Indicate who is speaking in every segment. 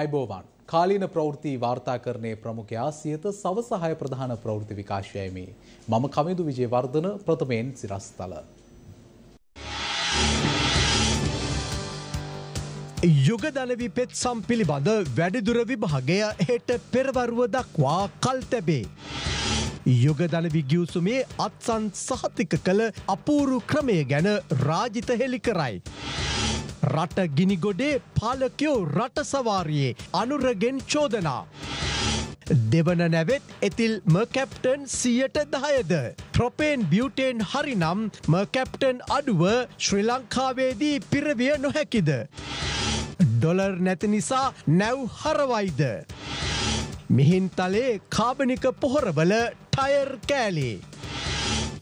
Speaker 1: අයිබෝවන් කාලීන ප්‍රවෘත්ති වාර්තාකරණය ප්‍රමුඛයා සියත සවසහය ප්‍රධාන ප්‍රවෘති විකාශයමි. මම කමිදු විජයවර්ධන ප්‍රථමයෙන් සිරස්තල.
Speaker 2: යුගදලවි පෙත්සම් පිළිබඳ වැඩිදුර විභාගය හෙට පෙරවරුව දක්වා කල් තැබේ. යුගදලවි ගියවසුමේ අත්සන් සහතික කළ අපූරු ක්‍රමය ගැන රාජිත හෙළි කරයි. රට ගිනිගොඩේ පාලකයෝ රට සවාරයේ අනුරගෙන් චෝදනා. දෙවන නැවෙත් එතිල්ම කැප්ටන් සියට දහයද. ප්‍රොපේන් බියුටේන් හරිනම් ම කැප්ටන් අඩුව ශ්‍රී ලංකාවේදී පිරවිය නොහැකිද. ඩොලර් නැති නිසා නැව් හරවයිද. මිහින්තලේ කාබනික පොහොරවල ටයර් කෑලේ.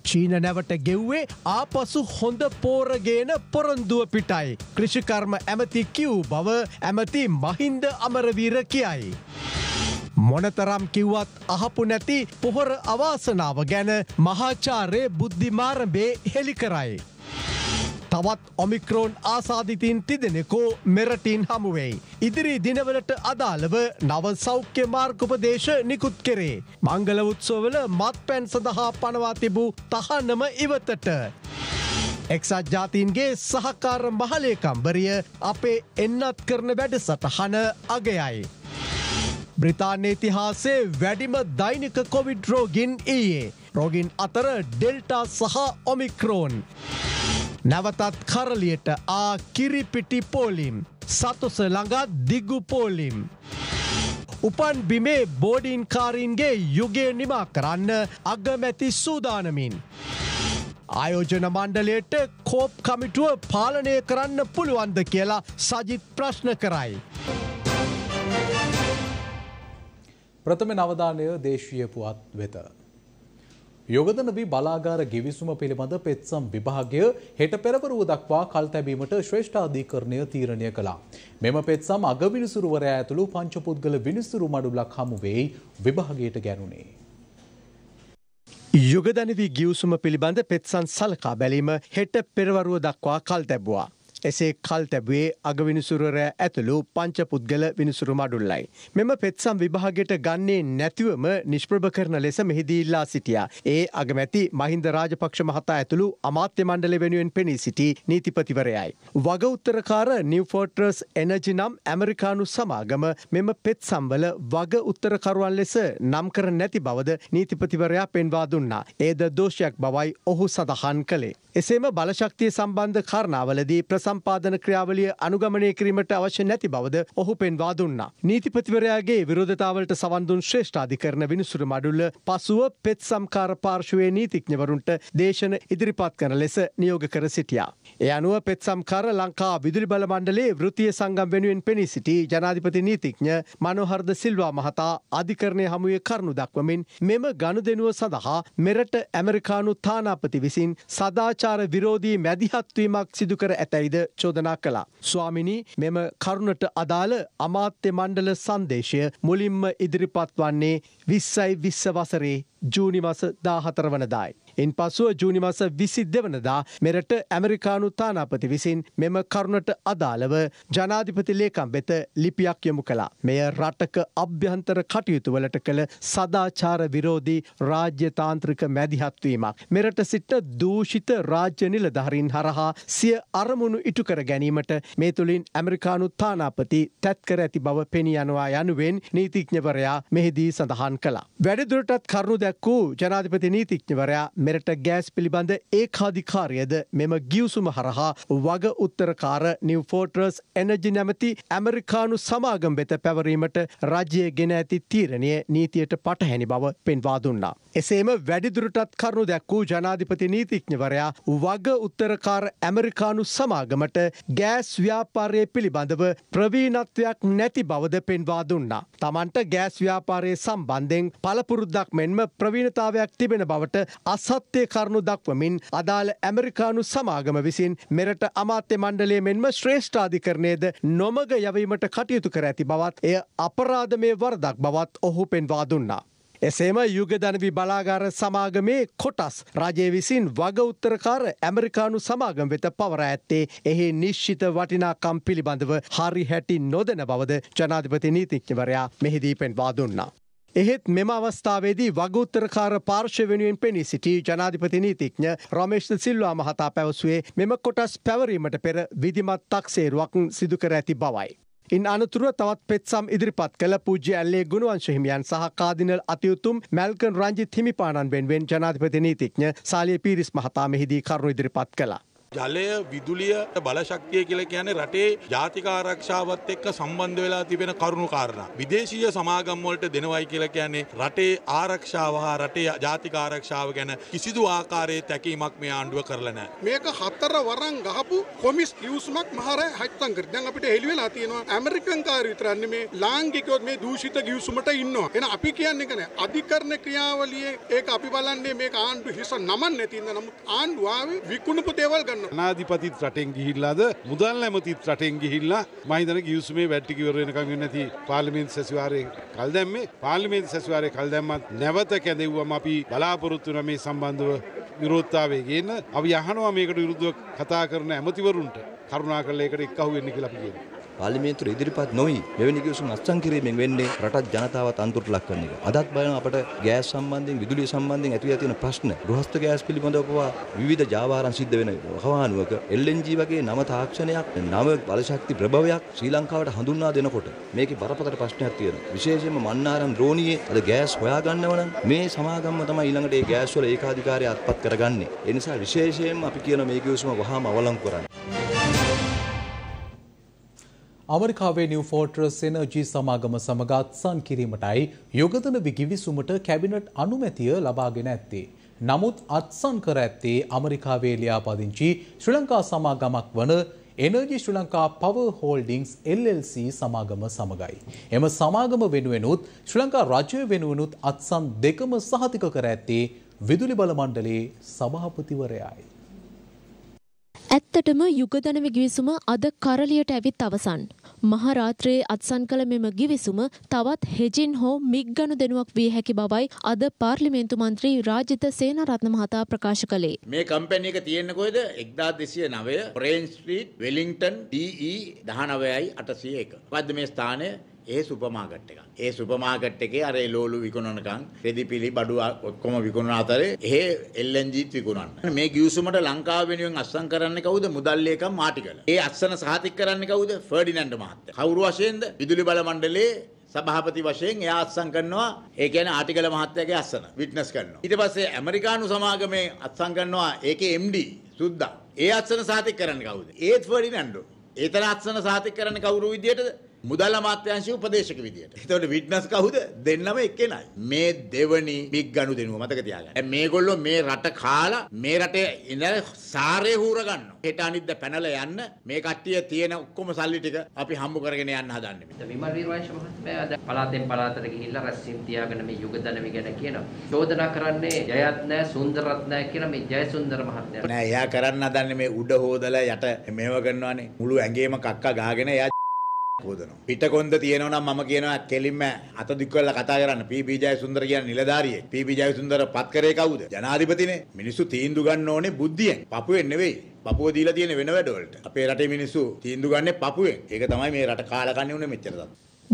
Speaker 2: චීන නැවට ගෙව්වේ ආපසු හොඳ පෝරගේන පොරොන්දුව පිටයි. ක්‍රිෂිකර්ම ඇමති කිව් බව ඇමති මහින්ද අමරවීර කියයි. මොනතරම් කිව්වත් අහපු නැති පොහොර අවාසනාව ගැන මහාචාරය බුද්ධිමාරබේ හෙළි කරයි. තවත් ඔමික්‍රෝන් ආසාධිතීන් තිදෙනෙකෝ මෙරටින් හමුවෙයි. ඉදිරි දිනවලට අදාළව නව සෞඛ්‍ය මාර්කපදේශ නිකුත් කරේ. මංගල උත්සෝවල මත් පැන් සඳහා පනවා තිබූ තහන්නම ඉවතට. එක්සත් ජාතීන්ගේ සහකාර මහලේකම්බරිය අපේ එන්නත් කරන වැඩ සටහන අගයයි. බ්‍රතාන්නේ තිහාසේ වැඩිම දෛනික කොවිඩ් රෝගින් ඊයේ. රෝගින් අතර ඩෙල්ටා සහ ඔමික්‍රෝන්. නැවතත් කරලියට ආ කිරිපිටි පෝලිම්. සතුස ළඟා දිග්ගු පෝලිම්. උපන් බිමේ බෝඩීන්කාරීන්ගේ යුගේ නිමා කරන්න අගමැති සූදානමින්. ආයෝජන මණ්ඩලයට කෝප් කමිටුව පාලනය කරන්න පුළුවන්ද කියලා සජිත් ප්‍රශ්න කරයි. ප්‍රථම නවධානය දේශීය පුවත්
Speaker 1: වෙත. යොගදන වී බලාගාර ගිවිසුම පිළිබඳ පෙත්සම් විභාගය හෙට පෙරවරුව දක්වා කල් තැබීමට ශ්‍රේෂ්ඨාධීකරණය තීරණය කළා. මෙම පෙත්සම් අග විනිසුරුවරයා ඇතුළු පංචපුද්ගල විනිසුරු මඩුලක් හමුවෙයි විභාගයට ගැනුණේ.
Speaker 2: යුගදනවී ගියවසුම පිළිබඳ පෙත්සන් සලකා බැලීම හෙට පෙරවරුව දක්වා කල් තැබවා. එසේ කල් තැබුවේ අග විනිසුරර ඇතුළු පංච පුද්ගල විනිසුරු මඩුල්ලයි. මෙම පෙත්සම් විභාගයට ගන්නේ නැතිවම නිෂ්ප්‍රභ කරන ලෙස මෙහිදීල්ලා සිටියා. ඒ අගමැති මහින්ද රාජපක්ෂ මහතා ඇතුළු අමාත්‍ය මණ්ඩල වෙනුවෙන් පෙනී සිටි නීතිපතිවරයයි. වගඋත්තරකාර නිවෆෝටර්ස් එනජි නම් ඇමරිකානු සමාගම මෙම පෙත්සම්වල වග උත්තරකරුවන් ලෙස නම් කර නැති බවද නීතිපතිවරයා පෙන්වා දුන්නා. ඒද දෝෂයක් බවයි ඔහු සඳහන් කළේ. එසේම බලශක්තිය සම්බන්ධ කරණාවලදී ප්‍රස සම්පාදන ක්‍රියාවලිය අනුගමනය කිරීමට අවශ්‍ය නැති බවද ඔහු පෙන්වා දුන්නා. නීතිපතිවරයාගේ විරෝධතාවලට සවන්දුන් ශ්‍රේෂ්ඨාධිකරණ විනිසුර මඩුල්ල පසුව පෙත් සම්කාර පාර්ශවයේ නීතිඥවරුන්ට දේශන ඉදිරිපත් කරන ලෙස නියෝග කර සිටියා. ඒ අනුව පෙත් සම්කාර ලංකා විදුලි බල මණ්ඩලේ වෘතිය සංගම් වෙනුවෙන් පෙනී සිටි ජනාධිපති නීතිඥ මනොහර්ද සිල්වා මහතා අධිකරණය හමුවේ කරුණු දක්වමින් මෙම ගනුදෙනුව සඳහා මෙරට ඇමරිකානු තානාපති විසින් සදාචාර විරෝධී මැදිහත්වීමක් සිදුකර ඇතැයිද චෝදනා කළා. ස්වාමිනි මෙම කරුණට අදාළ අමාත්‍ය මණ්ඩල සංදේශය මුලින්ම ඉදිරිපත් වන්නේ විස්සයි විස්ස වසරේ ජූනිමස දාහතර වනදායි. ඉන් පසුව ජූනි මස විසි දෙවනදා මෙරට ඇමරිකානු තානාපති විසින් මෙම කරුණට අදාළව ජනාධිපති ලේකම් වෙත ලිපියක් යොමු කළා. මෙය රටක අභ්‍යන්තර කටයුතුවලට කළ සදාචාර විරෝධී රාජ්‍යතාන්ත්‍රික මැදිහත්වීමක්. මෙරට සිට දූෂිත රාජ්‍ය නිලධහරින් හරහා සිය අරමුණු ඉටුකර ගැනීමට මේ තුළින් ඇමරිකානු තානාපති තැත්කර ඇති බව පෙනියනවා යනුවෙන් නීතිඥවරයා මෙහිදී සඳහන් කලා. වැඩදුරටත් කරුණු දැක්වූ ජනාධිපති නීතිඥවරයා මෙරට ගෑස් පිළිබඳ ඒකාධිකාරයද මෙම ගියවසුම හරහා වග උත්තරකාර නිවෆෝටර්ස් එනජි නැමති ඇමරිකානු සමාගම් වෙත පැවරීමට රජය ගෙන ඇති තීරණය නීතියට පටහැනි බව පෙන්වා දුන්නා. එසේම වැඩිදුරටත් කරුණු දැක් වූ ජනාධිපති නීතිඥවරයා වග උත්තරකාර ඇමරිකානු සමාගමට ගෑස් ව්‍යාපාරය පිළිබඳව ප්‍රවීණත්වයක් නැති බවද පෙන්වා දුන්නා. තමන්ට ගෑස් ව්‍යාපාරය සම්බන්ධෙන් පළපුරුද්දක් මෙන්ම ප්‍රවීණතාවයක් තිබෙන බවට අසත්‍යය කරුණු දක්වමින් අදාළ ඇමරිකානු සමාගම විසින් මෙරට අමාත්‍ය මණ්ඩලේ මෙන්ම ශ්‍රේෂ්ඨාධිකරණයද නොමග යවීමට කටයුතු කර ඇති බවත් එය අපරාධ මේ වරදක් බවත් ඔහු පෙන්වා දුන්නා. එසේම යුගධනවි බලාගාර සමාගමේ කොටස් රජය විසින් වගඋත්තරකාර ඇමරිකානු සමාගම් වෙත පවර ඇත්තේ එහි නිශ්චිත වටිනාකම් පිළිබඳව හරි හැටි නොදන බවද ජනාධිපති නීතිඥවරයා මෙහිදී පෙන්වා දුන්නා. එහෙත් මෙම අවස්ථාවේදී වගඋත්තරකාර පාර්ශ වෙනුවෙන් පෙනී සිටි ජනාධිපති නීතිඥ රමේශ්ද සිල්වා මහතා පැවසුවේ මෙම කොටස් පැවරීමට පෙර විධිමත් තක්සේරුවක් සිදුකර ඇති බවයි. ඉන් අනතුරුව තවත් පෙත්සම් ඉදිරිපත් කළ පූජ්‍ය ඇල්ලේ ගුණවංශ හිමියන් සහ කාදිනල් අතියුතුම් මැල්කන් රංජිත් හිමිපාණන් වෙනුවෙන් ජනාධිපති නීතිඥ සාලිය පීරිස් මහතා මෙහිදී කරුණු ඉදිරිපත් කළා.
Speaker 3: ජලය විදුලිය බලශක්තිය කියල කියන්නේ රටේ ජාතික ආරක්ෂාවත් එක්ක සම්බන්ධ වෙලා තිබෙන කරුණු කාරණා. විදේශීය සමාගම් වලට දෙනවයි කියලා කියන්නේ රටේ ආරක්ෂාව හා රටේ ජාතික ආරක්ෂාව ගැන කිසිදු ආකාරයේ තැකීමක් මේ ආණ්ඩුව කරලා නැහැ. මේක හතර වරන් ගහපු කොමිස් නිවුස්මක් මහරය හයිත්තම් කර. දැන් අපිට හෙළි වෙලා තියෙනවා ඇමරිකන් කාර්ය විතරන්නේ මේ ලාංකිකයොත් මේ දූෂිත ගිවිසුමට ඉන්නවා. එහෙනම් අපි කියන්නේ කනේ අධිකරණ ක්‍රියාවලියේ ඒක අපි බලන්නේ මේක ආණ්ඩු හිස නමන්නේ නැතිනම් නමුත් ආණ්ඩුව ආවේ විකුණුපු දේවල් ගන්න ගන්න නාධිපතිත් රටෙන් ගිහිල්ලාද මුදල් ඇමතිත් රටෙන් ගිහිල්ලා මහිතන ගියසුමේ වැට්ටිකිවරෙනකම් නැති පාලිමෙන් සැසිවාරය කල් දැම්මේ පාලිමෙන් සැසිවාරය කල් දැම්මත් නැවත කැදෙව්වම අපි බලාපොරොත්තුන මේ සම්බන්ධව විරෝත්තාවේ ගේන්න අවි අහනවා මේකට විරුද්ධව කතා කරන ඇමතිවරුන්ට කරුණා කරලා ඒකට එක්කහුවෙන්න කියලා අපි කියනවා
Speaker 2: පාර්ලිමේන්තුවේ ඉදිරිපත් නොවි මෙවැනි කිවිසුම් අත්සන් කිරීමෙන් වෙන්නේ රටත් ජනතාවත් අන්තොට ලක් කරන එක. අදත් බලන අපට ගෑස් සම්බන්ධයෙන් විදුලිය සම්බන්ධයෙන් ඇතිවලා තියෙන ප්‍රශ්න ගෘහස්ත ගෑස් පිළිබඳව පවා විවිධ ජාවාරම් සිද්ධ වෙන වහවානුවක LNG වගේ නව තාක්ෂණයක් නව බලශක්ති ප්‍රභවයක් ශ්‍රී ලංකාවට හඳුන්වා දෙනකොට මේකේ බරපතල ප්‍රශ්නයක් තියෙනවා. විශේෂයෙන්ම මන්නාරම් ද්‍රෝණියේ අද ගෑස් හොයාගන්නව නම් මේ සමාගම්ම තමයි ඊළඟට ඒ ගෑස් වල ඒකාධිකාරය අත්පත් කරගන්නේ. ඒ නිසා විශේෂයෙන්ම අපි කියන මේ කිවිසුම වහාම අවලංගු
Speaker 4: කරන්න.
Speaker 1: අමරිකාවේ නිව ෆෝටරස් එනර්ජී සමාගම සමඟ අත්සන් කිරීමටයි යොගතන විකිවිසුමට කැබිනට් අනුමැතිය ලබාගෙන ඇත්තේ. නමුත් අත්සන් කර ඇත්තේ අමරිකාවේ ලියාපදිංචි ශ්‍රී ලංකා සමාගමක් වන Energy Sri Lanka Power Holdings LLC සමාගම සමගයි. එම සමාගම වෙනුවෙනුත් ශ්‍රී ලංකා රජය වෙනුවෙනුත් අත්සන් දෙකම සහතික කර ඇත්තේ විදුලි බල මණ්ඩලයේ සභාපතිවරයයි.
Speaker 5: ඇත්තටම යුගදන විගවිසුම අද කරලියට ඇවිත් අවසන්. මහරාත්‍රයේ අත්සන් කළ මෙම ගිවිසුම තවත් හෙජින් හෝ මික් ගනුදෙනුවක් විය හැකි බවයි අද පාර්ලිමේන්තු මන්ත්‍රී රාජිත සේනාරත්න මහතා ප්‍රකාශ කළේ.
Speaker 6: මේ කම්පැනි එක තියෙන්නේ කොහෙද? 1909 ප්‍රේන් ස්ට්‍රීට් වෙලින්ග්ටන් DE 19යි 801. මොකද්ද මේ ස්ථානය? ඒ සුපර් මාකට් එකක්. ඒ සුපර් මාකට් එකේ අර එළවලු විකුණනකම් රෙදිපිලි බඩු ඔක්කොම විකුණන අතරේ එහෙ LNGත් විකුණන්න. මේ ගිවිසුමට ලංකාව වෙනුවෙන් අස්සම් කරන්නේ කවුද? මුදල් ලේකම් මාටිගල. ඒ අස්සන සහතික කරන්නේ කවුද? ෆර්ඩිනන්ඩ් මහත්තයා. කවුරු වශයෙන්ද? විදුලි බල මණ්ඩලයේ සභාපති වශයෙන් එයා අත්සන් කරනවා ඒ කියන්නේ ආටිකල මහත්තයාගේ අස්සන විට්නස් කරනවා ඊට පස්සේ ඇමරිකානු සමාගමේ අත්සන් කරනවා ඒකේ MD සුද්දා ඒ අත්සන සාතික කරන්න කවුද ඒත් ෆර්ඩිනන්ඩෝ ඒතර අත්සන සාතික කරන්න කවුරු විදියටද මුදල් අමාත්‍යාංශයේ උපදේශක විදියට. එතකොට විට්නස් කවුද? දෙන්නම එක්කෙනයි. මේ දෙවනි බිග් ගනු දෙනුව මතක තියාගන්න. මේගොල්ලෝ මේ රට කාලා මේ රටේ ඉඳලා සාරේ හූර ගන්නවා. හෙට අනිද්දා පැනලා යන්න මේ කට්ටිය තියෙන ඔක්කොම සල්ලි ටික අපි හම්බ කරගෙන යන්න හදන්නේ. මෙතන විමල් වීරවංශ මහත්මයා අද පළාතෙන් පළාතට ගිහිල්ලා රැස්වීම් තියාගෙන මේ යුග දනවි ගැන කියනවා. චෝදනා කරන්නේ ජයත් නැහැ, සුන්දරත් නැහැ කියලා මේ ජයසුන්දර මහත්මයා. නෑ එයා කරන්න හදන්නේ මේ උඩ හොදලා යට මේව කරනවානේ. මුළු ඇඟේම කක්ක ගහගෙන එයා හොදනවා. පිටකොන්ද තියෙනවා නම් මම කියනවා කෙලින්ම අත දික් කරලා කතා කරන්න. පී.බී. ජයසුන්දර කියන නිලධාරියෙක්. පී.බී. ජයසුන්දර පත් කරේ කවුද? ජනාධිපතිනේ. මිනිස්සු තීන්දුව ගන්න ඕනේ බුද්ධියෙන්. පපුවෙන් නෙවෙයි. පපුව දීලා තියෙන වෙන වැඩවලට. අපේ රටේ මිනිස්සු තීන්දුව ගන්නේ පපුවෙන්. ඒක තමයි මේ රට කාලා කන්නේ උනේ මෙච්චර තමයි.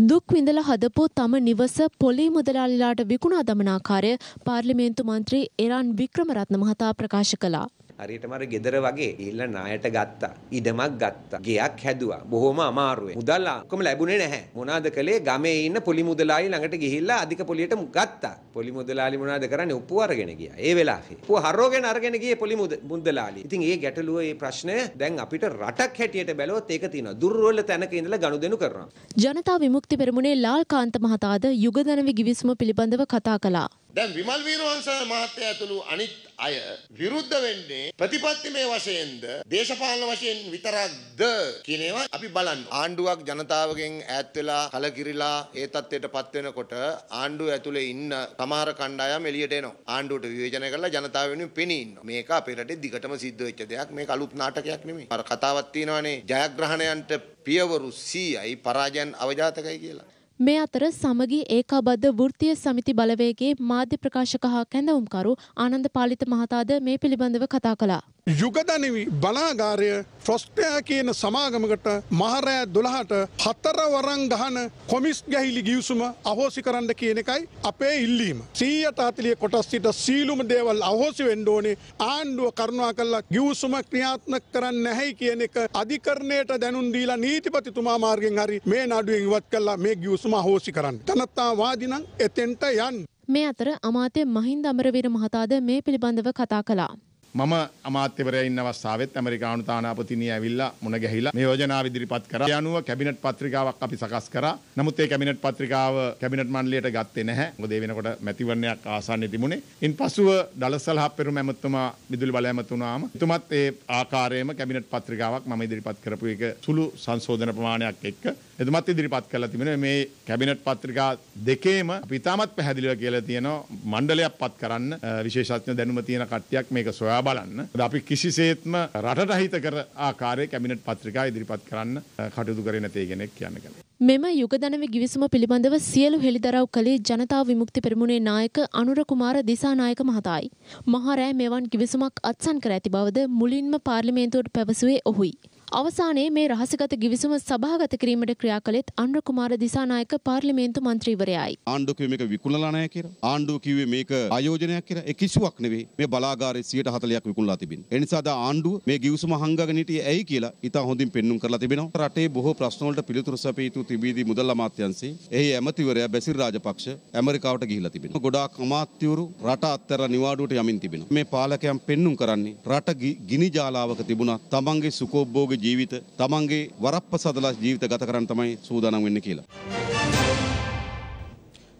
Speaker 5: දුක් විඳලා හදපු තම නිවස පොලේ මුදලාලිලාට විකුණා දමන ආකාරය පාර්ලිමේන්තු මන්ත්‍රී එරන් වික්‍රමරත්න මහතා ප්‍රකාශ කළා.
Speaker 6: හරියටම අර ගෙදර වගේ ගිහිල්ලා ණයට ගත්තා. ඉඩමක් ගත්තා. ගෙයක් හැදුවා. බොහොම අමාරුවෙන්. මුදල් ඔක්කොම ලැබුණේ නැහැ. මොනවාද කළේ? ගමේ ඉන්න පොලි මුදලාලි ළඟට ගිහිල්ලා අධික පොලියට ගත්තා. පොලි මුදලාලි මොනවාද කරන්නේ? උප්පු අරගෙන ගියා. ඒ වෙලාවේ. උප්පු හරෝගෙන අරගෙන ගියේ පොලි මුදලාලි. ඉතින් ඒ ගැටලුව, ඒ ප්‍රශ්නය දැන් අපිට රටක් හැටියට බැලුවොත් ඒක තියෙනවා. දුර්වල තැනක ඉඳලා ගනුදෙනු කරනවා.
Speaker 5: ජනතා විමුක්ති පෙරමුණේ ලාල්කාන්ත මහතාද යුග දැනුවි ගිවිසුම පිළිබඳව කතා කළා.
Speaker 6: දැන් විමල්
Speaker 7: වීරවංශ මහත්තයා ඇතුළු අනිත් අය විරුද්ධ වෙන්නේ ප්‍රතිපත්තිමය වශයෙන්ද දේශපාලන වශයෙන් විතරක්ද කියන ඒවා අපි බලන්න. ආණ්ඩුවක් ජනතාවගෙන් ඈත් වෙලා කලකිරිලා ඒ තත්ත්වයටපත් වෙනකොට ආණ්ඩුව ඇතුලේ ඉන්න සමහර කණ්ඩායම් එළියට එනවා. ආණ්ඩුවට විවේචනය කරලා ජනතාව වෙනුවෙන් පෙනී ඉන්නවා. මේක අපේ රටේ දිගටම සිද්ධ වෙච්ච දෙයක්. මේක අලුත් නාටකයක් නෙමෙයි. අර කතාවක් තියෙනවානේ ජයග්‍රහණයන්ට පියවරු 100යි පරාජයන්
Speaker 3: අවජාතකයි කියලා.
Speaker 5: මේ අතර සමගි ඒකාබද්ධ වෘත්තීය සමිති බලවේගයේ මාධ්‍ය ප්‍රකාශක හා කැඳවුම්කරු ආනන්ද පාලිත මහතාද මේ පිළිබඳව කතා කළා.
Speaker 3: යුගදනවි බලාගාරය ෆ්‍රොස්ටයා කියන සමාගමකට මහරෑ දොළහට හතර වරං ගහන කොමිස් ගැහිලි ගියවසුම අහෝසි කරන්න කියන එකයි අපේ ඉල්ලීම. සීයට අතිලිය කොටස්සිට සීලුම දේවල් අහෝසි වෙන්ඩෝනේ ආණ්ඩුව කරුණවා කල්ලා ගියවසුම ක්‍රියාත්නක කරන්න නැහැයි කියන එක අධිකරණයට දැනුන්දීලා නීතිපතිතුමා මාර්ගෙන් හරි මේ නඩුවෙන් ඉවත් කල්ලා මේ ගියවසුම අහෝසි කරන්න. තනත්තා වාදිනං එතෙන්ට යන්.
Speaker 5: මේ අතර අමාත්‍ය මහින්ද අමරවීර මහතාද මේ පිළිබඳව කතා කලා.
Speaker 3: මම අමාත්‍යවරයා ඉන්න අවස්ථාවෙත් ඇමරිකානු තානාපතිනිය ඇවිල්ලා මුණ ගැහිලා මේ යෝජනාව ඉදිරිපත් කරා. ඒ අනුව කැබිනට් පත්‍රිකාවක් අපි සකස් කරා. නමුත් ඒ කැබිනට් පත්‍රිකාව කැබිනට් මණ්ඩලයට ගත්තේ නැහැ. මොකද ඒ වෙනකොට මැතිවරණයක් ආසන්නයේ තිබුණේ. ඉන්පසුව දලසල්හ පෙරුම ඇමතුමා විදුලි බල ඇමතුණාම එතුමත් ඒ ආකාරයෙන්ම කැබිනට් පත්‍රිකාවක් මම ඉදිරිපත් කරපු එක සුළු සංශෝධන ප්‍රමාණයක් එක්ක එතුමත් ඉදිරිපත් කරලා තිබෙනවා. මේ කැබිනට් පත්‍රිකා දෙකේම අපි තාමත් පැහැදිලිව කියලා තියෙනවා මණ්ඩලයක් පත් කරන්න විශේෂඥ දැනුම තියෙන කට්ටියක් මේක සොයා බලන්න. අපි කිසිසේත්ම රටට හිත කර ආකාරයේ කැබිනට් පත්‍රිකා ඉදිරිපත් කරන්න කටයුතු කරේ නැති කෙනෙක් කියන්න කැමතියි.
Speaker 5: මෙම යුගදනව ගිවිසුම පිළිබඳව සියලු හෙළිදරව් කළේ ජනතාව විමුක්ති පෙරමුණේ නායක අනුර කුමාර දිසානායක මහතායි. මහරෑ මෙවන් ගිවිසුමක් අත්සන් කර ඇති බවද මුලින්ම පාර්ලිමේන්තුවට පැවසුවේ ඔහුයි. අවසානයේ මේ රහසගත ගිවිසුම සභාගත කිරීමට ක්‍රියා කළෙත් අනුර කුමාර දිසානායක පාර්ලිමේන්තු මන්ත්‍රීවරයයි.
Speaker 3: ආණ්ඩුව කිව්වේ මේක විකුණලා නැහැ කියලා. ආණ්ඩුව කිව්වේ මේක ආයෝජනයක් කියලා. ඒ කිසිවක් නෙවෙයි. මේ බලාගාරයේ 140ක් විකුණලා තිබෙනවා. ඒ නිසා දා ආණ්ඩුව මේ ගිවිසුම හංගගෙන හිටියේ ඇයි කියලා ඉතා හොඳින් පෙන්눔 කරලා තිබෙනවා. රටේ බොහෝ ප්‍රශ්න වලට පිළිතුරු සැපිය යුතු තිබීදී මුදල් අමාත්‍යාංශයේ එහි ඇමතිවරයා බැසිල් රාජපක්ෂ ඇමරිකාවට ගිහිලා තිබෙනවා. ගොඩාක් අමාත්‍යවරු රට අත්හැරලා නිවාඩුවට යමින් තිබෙනවා. මේ පාලකයන් පෙන්눔 කරන්නේ රට ගිනි ජාලාවක තිබුණා තමන්ගේ සුකෝබ්බෝග සෞඛ්‍ය ජීවිත තමන්ගේ වරප්‍රසාදලා ජීවිත ගත කරන්න තමයි සූදානම් වෙන්නේ කියලා.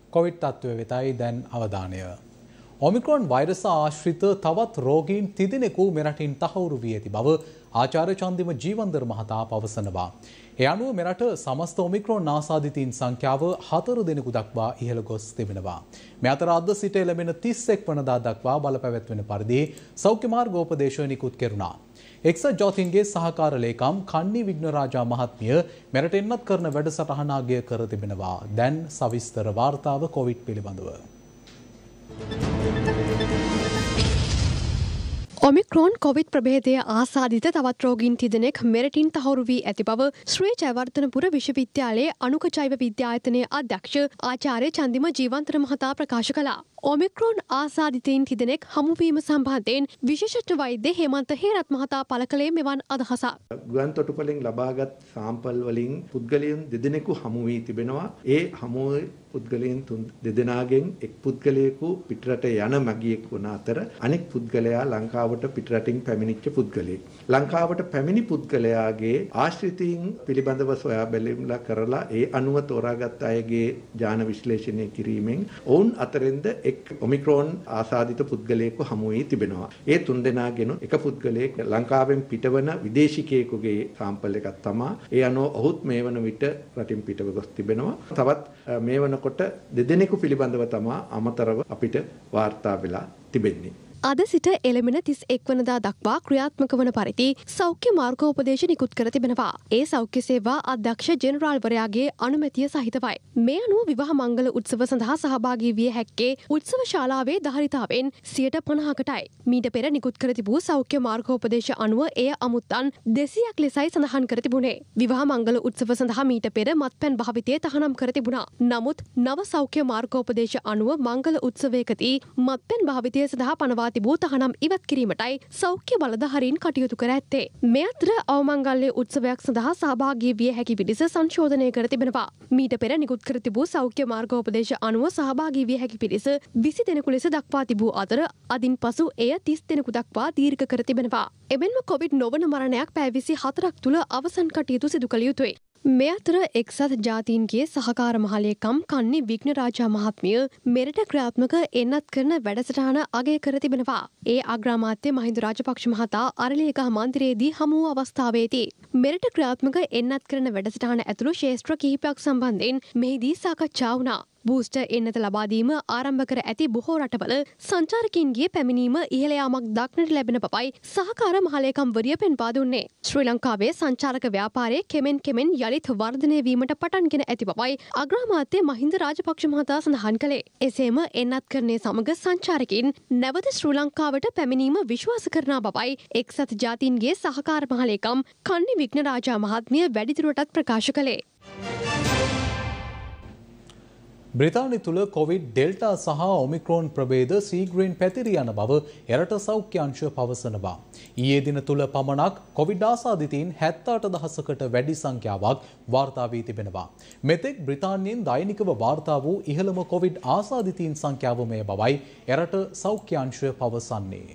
Speaker 1: කොවිට් තත්ත්වය වෙතයි දැන් අවධානය ඔමිකරොන් වෛරස ආශ්‍රිත තවත් රෝගීන් තිදිනෙකු මෙරටින් තහවුරු වී ඇති බව ආචාර්ය චන්දිම ජීවන්දර මහතා පවසනවා. එ අනුව මෙරට සමස්ත ඔමිකරෝන් නාසාධිතීන් සංඛ්‍යාව හතර දෙනෙකු දක්වා ඉහළ ගොස් තිබෙනවා. මෙ අතර අද සිට එළමෙන තිස්සෙක් වනදා දක්වා බලපැවැත්වෙන පරිදි සෞඛ්‍යමාර් ගෝපදේශය නිකුත් කෙරුණා. එක්සත් ජාතින්ගේ සහකාර ලේකම් කන්නි විග්නරාජා මහත්මිය මෙරට එන්නත් කරන වැඩසටහන අගය කර තිබෙනවා. දැන් සවිස්තර වාර්තාව කොවිඩ් පිළිබඳව. Thank you.
Speaker 8: ඔමික්‍රෝන් කොවිත් ප්‍රභේදය ආසාධිත තවත් රෝගීන් තිදනෙක් මෙරටින් තහවුරු වී ඇති බව ශ්‍රී ජයවර්තනපුර විශ්වවිද්‍යාලයේ අනුක ජෛව විද්‍යායතනය අධ්‍යක්ෂ ආචාරය චන්දිම ජීවන්තර මහතා ප්‍රකාශ කළා. ඔමික්‍රෝන් ආසාධිතයින් තිදෙනෙක් හමුවීම සම්බන්ධයෙන් විශේෂට වෛද්‍ය හෙමන්ත හේරත් මහතා පල කළේ මෙවන් අදහසා.
Speaker 2: ගුවන් තොටුපලින් ලබාගත් සාම්පල් වලින් පුද්ගලයන් දෙදෙනෙකු හමුවී තිබෙනවා. ඒ හමුව පුද්ගලයන් තුන් දෙදෙනාගෙන් එක් පුද්ගලයෙකු පිටරට යන මගියෙක් වන අතර අනෙක් පුද්ගලයා ලංකාවට ලංකාවට පිටරටින් පැමිණිච්ච පුද්ගලයෙක්. ලංකාවට පැමිණි පුද්ගලයාගේ ආශ්‍රිතයින් පිළිබඳව සොයා බැලීමලා කරලා ඒ අනුව තෝරාගත් අයගේ ඥාන විශ්ලේෂණය කිරීමෙන් ඔවුන් අතරින්ද එක් ඔමික්‍රෝන් ආසාදිත පුද්ගලයෙකු හමු වී තිබෙනවා. ඒ තුන්දෙනාගෙන එක පුද්ගලයෙක් ලංකාවෙන් පිටවන විදේශිකයෙකුගේ සාම්පල් එකක් තමා. ඒ අනුව ඔහුත් මේ වන විට රටින් පිටව ගොස් තිබෙනවා. තවත් මේ වනකොට දෙදෙනෙකු පිළිබඳව තමා අමතරව අපිට වාර්තා වෙලා තිබෙන්නේ.
Speaker 8: අද සිට එළමෙන තිස් එක්වනදා දක්වා ක්‍රියාත්මක වන පරිදි සෞඛ්‍ය මාර්ගෝපදේශ නිකුත් කර තිබෙනවා. ඒ සෞඛ්‍ය සේවා අධ්‍යක්ෂ ජෙනරාල්වරයාගේ අනුමැතිය සහිතවයි. මේ අනුව විවාහ මංගල උත්සව සඳහා සහභාගී විය හැක්කේ උත්සව ශාලාවේ ධාරිතාවෙන් සියට පනහකටයි. මීට පෙර නිකුත් කර තිබූ සෞඛ්‍ය මාර්ගෝපදේශ අනුව එය අමුත්තන් දෙසියක් ලෙසයි සඳහන් කර තිබුණේ. විවාහ මංගල උත්සව සඳහා මීට පෙර මත්පැන් භාවිතය තහනම් කර තිබුණා. නමුත් නව සෞඛ්‍ය මාර්ගෝපදේශ අනුව මංගල උත්සවයකදී මත්පැන් භාවිතය සඳහා පනවා තිබූ තහනම් ඉවත් කිරීමටයි සෞඛ්‍ය බලධහරින් කටයුතු කර ඇත්තේ. මේ අතර අවමංගල්ලේ උත්සවයක් සඳහා සහභාගී විය හැකි පිරිස සංශෝධනය කර තිබෙනවා. මීට පෙර නිකුත් කර තිබූ සෞඛ්‍ය මාර්ගෝපදේශ අනුව සහභාගී විය හැකි පිරිස විසි දෙනෙකු ලෙස දක්වා තිබූ අතර අදින් පසු එය තිස් දෙනෙකු දක්වා දීර්ඝ කර තිබෙනවා. එමෙන්ම කොවිඩ් නොවන මරණයක් පැවිසි හතරක් තුළ අවසන් කටයුතු සිදු කළ යුතුයි. මේ අතර එක්සත් ජාතීන්ගේ සහකාර මහලයකම් කන්නේ විග්න රාජා මහත්මිය මෙරට ක්‍රාත්මක එන්නත් කරන වැඩසටහන අගේ කර තිබෙනවා. ඒ අග්‍රාමාත්‍ය මහින්ද රාජපක්ෂ මහතා අරලේක මන්දිරයේදී හමු අවස්ථාවේදී. මෙරට ක්‍රාත්මක එන්නත් කරන වැඩසටහන ඇතුළු ශේෂත්‍ර කිහිපයක් සම්බන්ධයෙන් මෙහිදී සාකච්ඡා වුණා. බූස්ට එන්නත ලබාදීම ආරම්භ කර ඇති බොහෝ රටවල සංචාරකින්ගේ පැමිණීම ඉහළයාමක් දක්නට ලැබෙන පපයි සහකාර මහලයකම්වරිය පෙන්වා දුන්නේ. ශ්‍රී ලංකාවේ සංචාරක ව්‍යාපාරය කෙමෙන් කෙමෙන් යළිත් වර්ධනය වීමට පටන්ගෙන ඇති පපයි අග්‍රාමාත්‍යය මහින්ද රාජපක්ෂ මහතා සඳහන් කළේ. එසේම එන්නත් කරණය සමඟ සංචාරකින් නැවත ශ්‍රී ලංකාවට පැමිණීම විශ්වාස කරනා බවයි එක්සත් ජාතින්ගේ සහකාර මහලේකම් කන්නි විග්න රාජා මහත්මිය වැඩිදුරටත් ප්‍රකාශ කළේ.
Speaker 1: බ්‍රතානි තුළ කොවිඩ් ඩෙල්ටා සහ ඔමික්‍රෝන් ප්‍රබේද සීග්‍රීන් පැතිර යන බව එරට සෞඛ්‍යංශ පවසනවා. ඊයේ දින තුළ පමණක් කොවිඩ් ආසාධිතීන් හැත්තාට දහසකට වැඩි සංඛ්‍යාවක් වාර්තා වී තිබෙනවා. මෙතෙක් බ්‍රතාන්‍යයෙන් දෛනිකව වාර්තා වූ ඉහළම කොවිඩ් ආසාධිතීන් සංඛ්‍යාවමය බවයි එරට සෞඛ්‍යංශය පවසන්නේ.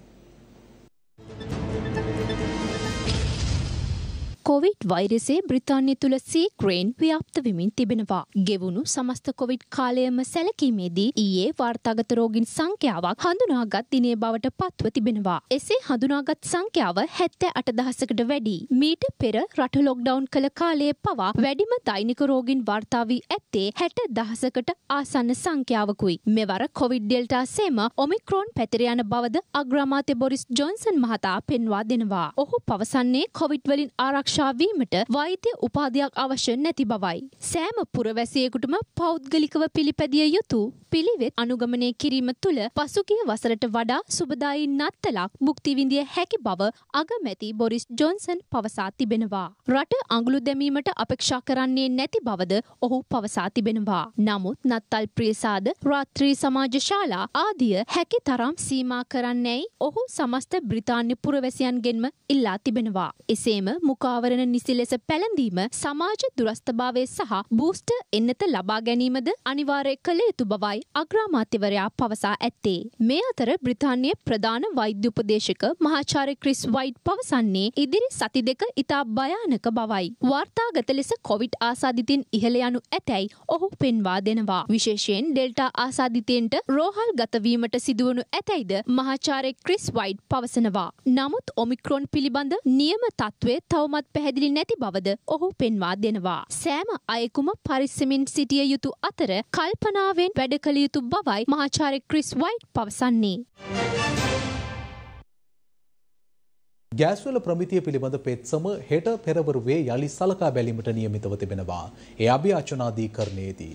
Speaker 9: කොවිඩ් වෛරසේ බ්‍රිතාන්‍ය තුළ සීක්‍රේන් ව්‍යාප්ත වෙමින් තිබෙනවා. ගෙවුණු සමස්ත කොවිඩ් කාලයම සැලකීමේදී ඊයේ වාර්තාගත රෝගින් සංඛ්‍යාවක් හඳුනාගත් දිනේ බවට පත්ව තිබෙනවා. එසේ හඳුනාගත් සංඛ්‍යාව හැත්තෑ අටදහසකට වැඩි. මීට පෙර රට ලොක්ඩවුන් කළ කාලයේ පවා වැඩිම දෛනික රෝගින් වාර්තාාවී ඇත්තේ හැට දහසකට ආසන්න සංඛ්‍යාවකුයි. මෙවර කොවිඩ් ඩෙල්ටා සේම ඔමික්‍රෝන් පැතිරයන බවද අග්‍රමාතය බොරිස් ජොන්සන් මහතා පෙන්වා දෙනවා. ඔහු පවසන්නේ කොවිඩ්වලින් ආරක්ෂ පරීක්ෂා වීමට වෛද්‍ය උපාධයක් අවශ්‍ය නැති බවයි. සෑම පුරවැසියෙකුටම පෞද්ගලිකව පිළිපැදිය යුතු පිළිවෙත් අනුගමනය කිරීම තුළ පසුගිය වසරට වඩා සුබදායි නත්තලක් භුක්තිවිඳිය හැකි බව අගමැති බොරිස් ජොන්සන් පවසා තිබෙනවා. රට අඟුළු දැමීමට අපේක්ෂා කරන්නේ නැති බවද ඔහු පවසා තිබෙනවා. නමුත් නත්තල් ප්‍රියසාද රාත්‍රී සමාජ ශාලා ආදිය හැකි තරම් සීමා කරන්නේයි ඔහු සමස්ත බ්‍රිතාන්‍ය පුරවැසියන්ගෙන්ම ඉල්ලා තිබෙනවා. එසේම මුකා ආවරණ නිසි ලෙස පැළඳීම සමාජ දුරස්ථභාවය සහ බූස්ට එන්නත ලබා ගැනීමද අනිවාර්ය කළ යුතු බවයි අග්‍රාමාත්‍යවරයා පවසා ඇත්තේ. මේ අතර බ්‍රිතාන්‍ය ප්‍රධාන වෛද්‍ය උපදේශක මහාචාර්ය ක්‍රිස් වයිඩ් පවසන්නේ ඉදිරි සති දෙක ඉතා භයානක බවයි. වාර්තාගත ලෙස කොවිඩ් ආසාධිතින් ඉහළ යනු ඇතැයි ඔහු පෙන්වා දෙනවා. විශේෂයෙන් ඩෙල්ටා ආසාධිතයන්ට රෝහල් ගතවීමට සිදුවනු ඇතැයිද මහාචාරය ක්‍රිස් වයිඩ් පවසනවා. නමුත් ඔමික්‍රෝන් පිළිබඳ නියම තත්ත්වය තවමත් පැහැදිලි නැති බවද ඔහු පෙන්වා දෙනවා. සෑම අයෙකුම පරිස්සමින් සිටිය යුතු අතර කල්පනාවෙන් වැඩ කළ යුතු බවයි මහාචාර්ය ක්‍රිස් වයිට් පවසන්නේ.
Speaker 1: ගෑස්වල ප්‍රමිතිය පිළිබඳ පෙත්සම හෙට පෙරවරුවේ යළි සලකා බැලීමට නියමිතව තිබෙනවා. එය අභ්‍යාචනාදී
Speaker 2: කරණයේදී.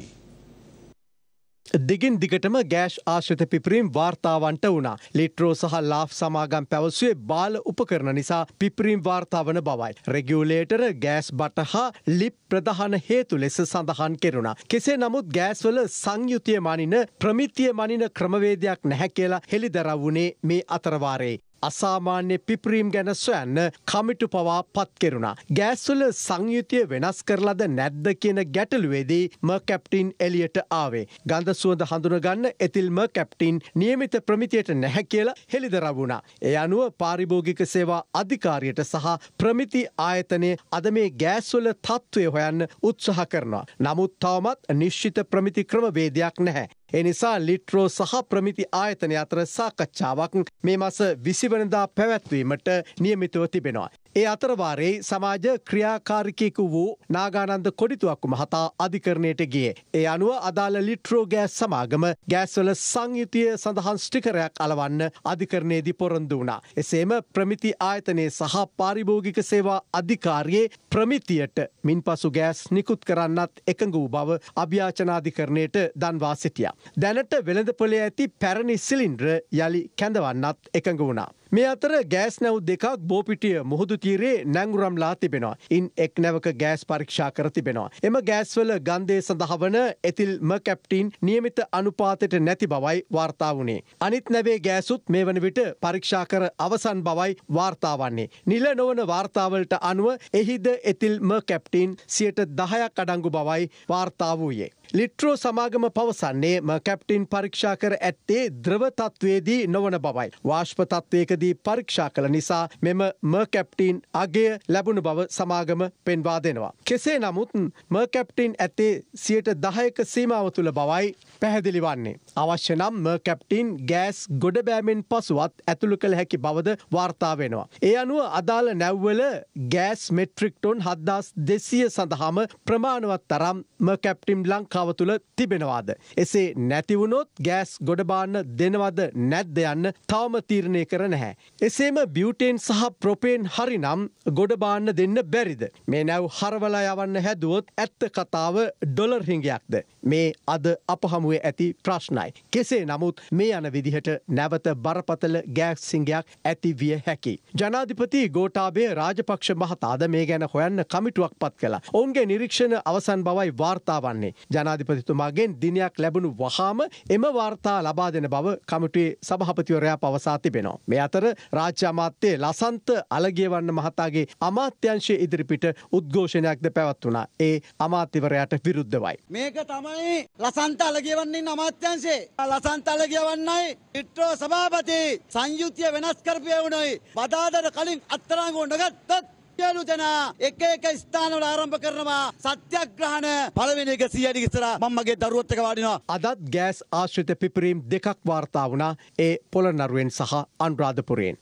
Speaker 2: දිගින් දිගටම ගෑෂ් ආශ්‍රත පිපරීම් වාර්තාවන්ට වුණා. ලිට්‍රෝ සහ ලාෆ් සමාගම් පැවසුවේ බාල උපකරන නිසා පිපරීම් වාර්තාවන බවයි. රෙගියුලේටර ගෑස් බට හා ලිප් ප්‍රධාන හේතු ලෙස සඳහන් කෙරුණා. කෙසේ නමුත් ගෑස්වල සංයුතිය මනින ප්‍රමිතිය මනින ක්‍රමවේදයක් නැහැ කියලා හෙළිදරව් වුණේ මේ අතරවාරයේ. අසාමාන්‍ය පිපරීම් ගැන සොයන්න කමිටු පවා පත් කෙරුණා. ගෑස්වල සංයුතිය වෙනස් කරලද නැද්ද කියන ගැටලුවේදී ම කැප්ටින් එලියට ආවේ. ගන්ධ සුවඳ හඳුනගන්න එතිල්ම කැප්ටින් නියමිත ප්‍රමිතියට නැහැ කියලා හෙළිදරවුණා. ඒ අනුව පාරිභෝගික සේවා අධිකාරියට සහ ප්‍රමිති ආයතනය අද මේ ගෑස්වල තත්ත්වය හොයන්න උත්සහ කරනවා. නමුත් තවමත් නිශ්චිත ප්‍රමිති ක්‍රමවේදයක් නැහැ. එනිසා ලිට්‍රෝ සහ ප්‍රමිති ආයතන අතර සාකච්ඡාවක් මේ මස විසිවනදා පැවැත්වීමට නියමිතව තිබෙනවා. ඒ අතරවාරයේ සමාජ ක්‍රියාකාරිකයකු වූ නාගානන්ද කොඩිතුවක්කු මහතා අධිකරණයට ගිය. ඒ අනුව අදාළ ලිට්‍රෝ ගෑස් සමාගම ගෑස්වල සංයුතිය සඳහන් ස්ටිකරයක් අලවන්න අධිකරණයේදි පොරොන්දු වුණා. එසේම ප්‍රමිති ආයතනයේ සහ පාරිභෝගික සේවා අධිකාරයේ ප්‍රමිතියට මින් පසු ගෑස් නිකුත් කරන්නත් එකඟ වූ බව අභ්‍යාචනාධිකරණයට දන්වා සිටියා. දැනට වෙළඳපොලේ ඇති පැරණි සිලින්ඩ්‍ර යළි කැඳවන්නත් එකඟ වුණා. මේ අතර ගෑස් නැව් දෙකක් බෝපිටිය මුහුදු තීරේ නැංගුරම්ලා තිබෙනවා. ඉන් එක් නැවක ගෑස් පරීක්ෂා කර තිබෙනවා. එම ගෑස්වල ගන්ධය සඳහවන ඇතිල්ම කැප්ටීන් නියමිත අනුපාතයට නැති බවයි වාර්තා වුණේ. අනිත් නැවේ ගෑසුත් මේ වන විට පරීක්ෂා කර අවසන් බවයි වාර්තාවන්නේ. නිල නොවන වාර්තාවලට අනුව එහිද ඇතිල්ම කැප්ටීන් සියට දහයක් අඩංගු බවයි වාර්තා වූයේ. ලිට්‍රෝ සමාගම පවසන්නේ ම කැප්ටින් පරීක්ෂා කර ඇත්තේ ද්‍රවතත්වයේදී නොවන බවයි. වාශ්පතත්වයකදී පරීක්ෂා කළ නිසා මෙම ම කැප්ටින් අගේ ලැබුණු බව සමාගම පෙන්වා දෙනවා. කෙසේ නමුත් ම කැප්ටින් ඇත්තේ සියට දහයක සීමාව තුළ බවයි පැහැදිලි වන්නේ. අවශ්‍ය නම් ම කැප්ටින් ගෑස් ගොඩබෑමෙන් පසුවත් ඇතුළු කළ හැකි බවද වාර්තා වෙනවා. ඒ අනුව අදාළ නැව්වල ගෑස් මෙට්‍රික්ටොන් හද්දාස් දෙසිය සඳහාම ප්‍රමාණවත් තරම් ම කැප්ටිම් ලංක ලංකාව තුළ තිබෙනවාද. එසේ නැතිවුණොත් ගෑස් ගොඩබාන්න දෙනවද නැද්ද යන්න තවම තීරණය කර නැහැ. එසේම බියුටේන් සහ ප්‍රොපේන් හරිනම් ගොඩබාන්න දෙන්න බැරිද. මේ නැව් හරවලා යවන්න හැදුවොත් ඇත්ත කතාව ඩොලර් හිංගයක්ද. මේ අද අපහමුවේ ඇති ප්‍රශ්නයි. කෙසේ නමුත් මේ යන විදිහට නැවත බරපතල ගෑස් සිංගයක් ඇති විය හැකි. ජනාධිපති ගෝටාබේ රාජපක්ෂ මහතාද මේ ගැන හොයන්න කමිටුවක් පත් කලා. ඔවුන්ගේ නිරීක්ෂණ අවසන් බවයි වාර්තාවන්නේ. ජන ජනාධිපතිතුමාගෙන් දිනයක් ලැබුණු වහාම එම වාර්තා ලබා දෙන බව කමිටුවේ සභහපතිවරයා පවසා තිබෙනවා. මේ අතර රාජ්‍ය අමාත්‍යයේ ලසන්ත අලගියවන්න මහතාගේ අමාත්‍යංශය ඉදිරිපිට උද්ඝෝෂණයක්ද පැවත් වුණා. ඒ අමාත්‍යවරයාට විරුද්ධවයි. මේක තමයි ලසන්ත අලගියවන්නේ අමාත්‍යංශේ. ලසන්ත අලගියවන්නයි ඉට්‍රෝ සභාපති සංයුතිය වෙනස් කරපියවුණයි. වදාදර කලින් අත්තරංගු නොගත්තොත් යනුජනා එක එක ස්ථානවල ආරම්භ කරනවා සත්‍යග්‍රහණ පළවෙනි එක සියඩි ඉස්සර මම්මගේ දරුවත් එක වාඩිනවා අදත් ගෑස් ආශ්‍රිත පිපිරීම් දෙකක් වාර්තා වුණා ඒ පොළොන්නරුවෙන් සහ අනුරාධපුරයෙන්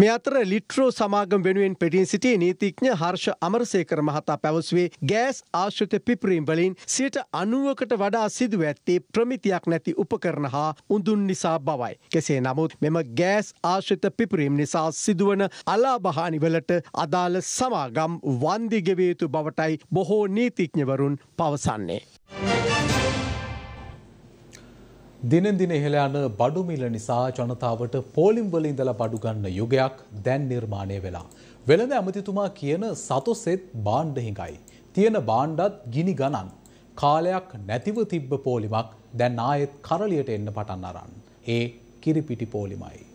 Speaker 2: මේ අතර ලිට්‍රෝ සමාගම් වෙනුවෙන් පෙටින් සිටිය නීතිඥ හර්ෂ අමරසේකර මහතා පැවසුවේ ගෑස් ආශ්‍රිත පිපරීම් වලින් සියට අනුවකට වඩා සිදුව ඇත්තේ ප්‍රමිතියක් නැති උපකරන හා උඳුන් නිසා බවයි. කෙසේ නමුත් මෙම ගෑස් ආශ්‍රිත පිපරීම් නිසා සිදුවන අලාභහානිවලට අදාළ සමාගම් වන්දිගෙවේතු බවටයි බොහෝ නීතිඥවරුන් පවසන්නේ. දිනෙන්
Speaker 1: දින ඉහළ යන බඩු මිල නිසා ජනතාවට පෝලිම් වල ඉඳලා බඩු ගන්න යුගයක් දැන් නිර්මාණය වෙලා. වෙළඳ ඇමතිතුමා කියන සතොසෙත් බාණ්ඩ හිඟයි. තියෙන බාණ්ඩත් ගිනි ගණන්. කාලයක් නැතිව තිබ්බ පෝලිමක් දැන් ආයෙත් කරලියට එන්න පටන් අරන්. ඒ කිරිපිටි පෝලිමයි.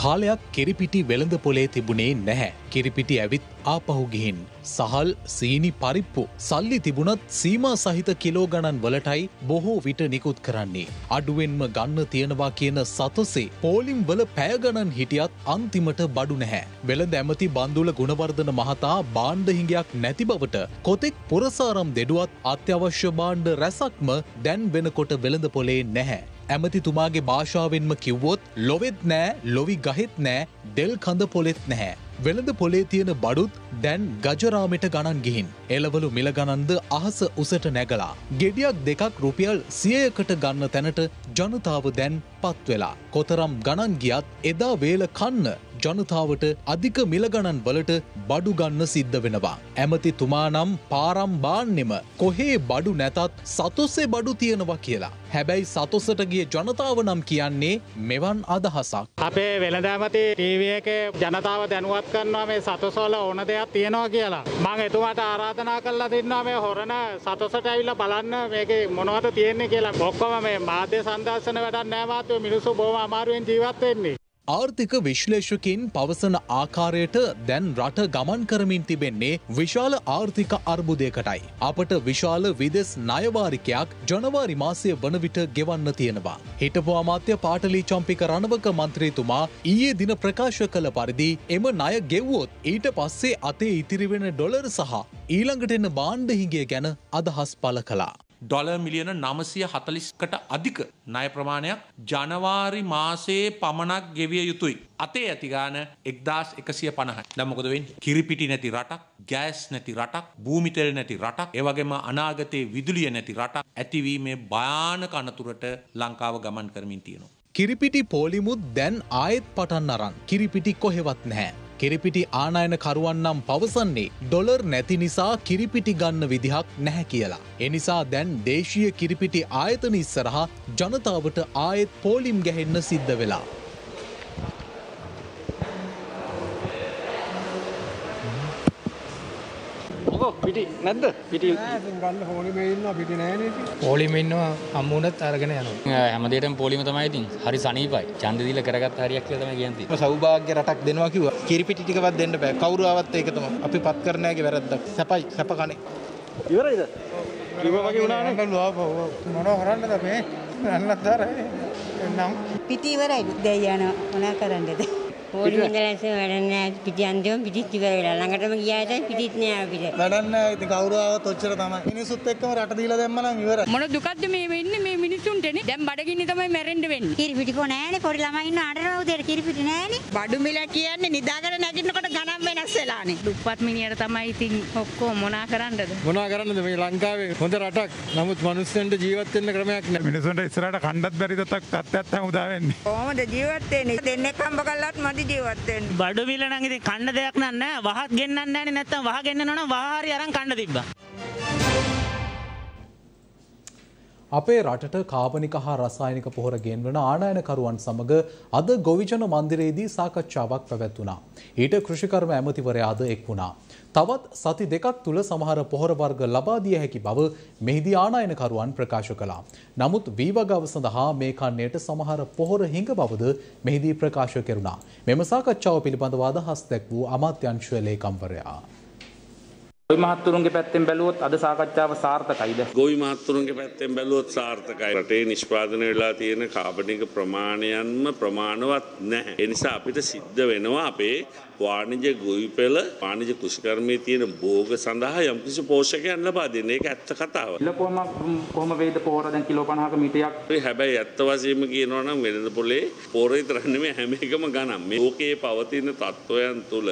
Speaker 1: කාලයක් කිරිපිටි වෙළඳ පොලේ තිබුණේ නැහැ. කිරිපිටි ඇවිත් ආපහු ගිහින්. සහල් සීනි පරිප්පු සල්ලි තිබුණත් සීමා සහිත කිලෝ ගණන් වලටයි බොහෝ විට නිකුත් කරන්නේ. අඩුවෙන්ම ගන්න තියෙනවා කියන සතසේ පෝලිම් වල පැයගණන් හිටියත් අන්තිමට බඩු නැහැ. වෙළඳ ඇමති බන්දුල ගුණවර්ධන මහතා බාණ්ඩ හිඟයක් නැති බවට කොතෙක් පොරසාරම් දෙඩුවත් අත්‍යවශ්‍ය බාණ්ඩ රැසක්ම දැන් වෙනකොට වෙළඳ පොලේ නැහැ. ඇමතිතුමාගේ භාෂාවෙන්ම කිව්වොත් ලොවෙත් නෑ ලොවි ගහෙත් නෑ දෙල් කඳ පොලෙත් නැහැ. වෙළඳ පොලේ තියෙන බඩුත් දැන් ගජරාමට ගණන් ගිහින්. එලවලු මිල ගණන්ද අහස උසට නැගලා. ගෙඩියක් දෙකක් රුපියල් සියයකට ගන්න තැනට ජනතාව දැන් පත්වෙලා. කොතරම් ගණන් ගියත් එදා වේල කන්න ජනතාවට අධික මිලගණන් වලට බඩුගන්න සිද්ධ වෙනවා. ඇමති තුමානම් පාරම් බාන්නෙම කොහේ බඩු නැතත් සතොස්සේ බඩු තියෙනවා කියලා. හැබැයි සතොසට ගිය ජනතාව නම් කියන්නේ මෙවන් අදහසක්.
Speaker 6: අපේ වෙළඳෑමති ටීවක ජනතාව දැනුවත් කරනවා මේ සතුසොල ඕන දෙයක් තියෙනවා කියලා. මං එතුමට ආරාධනා කරලා දෙන්නවා මේ හොරණ සතුසට ඇවිල්ලා බලන්න මේක මොනවද තියෙන්නේ කියලා. ඔක්කොම මේ මාධ්‍ය සංදර්ශන වැඩක් නෑ මාතෘ මිනිස්සු බොහොම අමාරුවෙන් ජීවත් වෙන්නේ.
Speaker 1: ආර්ථික විශ්ලේෂකින් පවසන ආකාරයට දැන් රට ගමන් කරමින් තිබෙන්නේ විශාල ආර්ථික අර්බුදයකටයි. අපට විශාල විදෙස් නයවාරිකයක් ජනවාරි මාසය වන විට ගෙවන්න තියෙනවා. හිටපු අමාත්‍ය පාටලි චම්පික රණවක මන්ත්‍රීතුමා ඊයේ දින ප්‍රකාශ කළ පරිදි එම ණය ගෙව්වොත් ඊට පස්සේ අතේ ඉතිරිවෙන ඩොලර් සහ ඊළඟට එන බාණ්ඩ හිඟය ගැන අදහස් පළ කළා. ඩොල මිලියන නමසය හතලිස්කට අධික ණය ප්‍රමාණයක් ජනවාරි මාසයේ පමණක් ගෙවිය යුතුයි. අතේ ඇතිගාන එක්දස් එකසිය පණහ දමකොදවෙන් කිරිපිටි නැති රටක් ගෑස් නැති රටක් භූමිතෙල් නැති රටක් ඒවගේම අනාගතයේ විදුලිය නැති රටක් ඇතිවීමේ භයාන කනතුරට ලංකාව ගමන් කරමින් තියෙනවා. කිරිපිටි පෝලිමුත් දැන් ආයෙත් පටන් අරන් කිරිපිටි කොහෙවත් නැහැ. කිරිපිටි ආනායන කරුවන්නම් පවසන්නේ ඩොලර් නැති නිසා කිරිපිටි ගන්න විදිහක් නැහැ කියලා. එනිසා දැන් දේශීය කිරිපිටි ආයතන ඉස්සරහා ජනතාවට ආයෙත් පෝලිම් ගැහෙන්න සිද්ධ වෙලා.
Speaker 7: ඕක පිටි නැද්ද? පිටි නෑ ඉතින් ගන්න හොලිමේ ඉන්නවා පිටි නෑනේ ඉතින්.
Speaker 10: හොලිමේ ඉන්නවා හම්බුනත් අරගෙන යනවා. හැමදේටම පොලිම තමයි ඉතින්. හරි සනීපයි. ඡන්ද දීලා කරගත්ත හරියක් කියලා තමයි කියන්නේ.
Speaker 1: සෞභාග්‍ය රටක් දෙනවා කිව්වා. කිරිපිටි ටිකවත් දෙන්න බෑ. කවුරු ආවත් ඒක තමයි. අපි පත් කරන්නෑගේ වැරද්දක්. සැපයි සැප කනේ. ඉවරයිද?
Speaker 6: කිව්ව වගේ වුණානේ. මොනවා කරන්නද මේ? රන්නත් දාරේ. නම් පිටි ඉවරයි.
Speaker 10: දැන් යනවා. මොනා කරන්නද? ඕඩි ඉඳලාස වැඩන්නේ පිටි අන්තිම පිටිත් ඉවර වෙලා. ළඟටම ගියාට පිටිත් නෑ අපිට. වැඩන්නේ ඉතින් කවුරු ආවත් ඔච්චර තමයි.
Speaker 6: මිනිසුත් එක්කම රට දීලා දැම්ම නම් ඉවරයි. මොන දුකක්ද මේ වෙන්නේ මේ මිනිසුන්ටනේ? දැන් බඩගින්නේ තමයි මැරෙන්න වෙන්නේ. කිරිපිටි කො නෑනේ පොඩි ළමයි ඉන්න අඬනවා උදේට කිරිපිටි නෑනේ. බඩු මිල කියන්නේ නිදාගෙන
Speaker 9: නැගිටිනකොට ගණන් වෙනස් වෙලානේ. දුප්පත් මිනිහට තමයි ඉතින් ඔක්කොම මොනා කරන්නද?
Speaker 6: මොනා කරන්නද මේ ලංකාවේ හොඳ රටක්. නමුත් මිනිස්සුන්ට ජීවත් වෙන්න ක්‍රමයක් නෑ. මිනිසුන්ට ඉස්සරහට කණ්ඩත් බැරි තත්ත්වයක් තමයි උදා වෙන්නේ.
Speaker 10: කොහොමද ජීවත් වෙන්නේ? දෙන්නේ කම්බ කළාත් මදි අපි ජීවත් වෙන්න. බඩු මිල නම් ඉතින් කන්න දෙයක් නැහැ. වහත් ගෙන්නන්නේ නැහනේ නැත්තම් වහ ගෙන්නනවා නම් වහ හරි අරන් කන්න තිබ්බා.
Speaker 1: අපේ රටට කාබනික හා රසායනික පොහොර ගෙන්වන ආනයනකරුවන් සමඟ අද ගොවිජන මන්දිරයේදී සාකච්ඡාවක් පැවැත්වුණා. ඊට කෘෂිකර්ම ඇමතිවරයාද එක් වුණා. තවත් සති දෙකක් තුළ සමහර පොහොර වර්ග ලබා දිය හැකි බව මෙහිදී ආනායනකරුවන් ප්‍රකාශ කළා. නමුත් වීවගව සඳහා මේ කන්නයට සමහර පොහොර හිඟ බවද මෙහිදී ප්‍රකාශ කෙරුණා. මෙම සාකච්ඡාව පිළිබඳව අදහස් දැක් වූ අමාත්‍යංශ ලේකම්වරයා.
Speaker 4: ගොවි මහත්තුරුන්ගේ පැත්තෙන් බැලුවොත් අද සාකච්ඡාව සාර්ථකයිද? ගොවි මහත්තුරුන්ගේ පැත්තෙන් බැලුවොත් සාර්ථකයි. රටේ නිෂ්පාදනය වෙලා තියෙන කාබනික ප්‍රමාණයන්ම ප්‍රමාණවත් නැහැ. ඒ නිසා අපිට සිද්ධ වෙනවා අපේ වාණිජ ගොවිපෙළ වාණිජ කෘෂිකර්මයේ තියෙන භෝග සඳහා යම්කිසි පෝෂකයන් ලබා දෙන එක ඇත්ත කතාව. ඉල
Speaker 6: කොහම කොහම වේද පොහොර දැන් කිලෝ 50ක මීටයක්.
Speaker 4: හැබැයි ඇත්ත වශයෙන්ම කියනවා නම් වෙළඳ පොලේ පොහොර විතරක් නෙමෙයි හැම එකම ගණන්. මේ ලෝකයේ පවතින තත්වයන් තුළ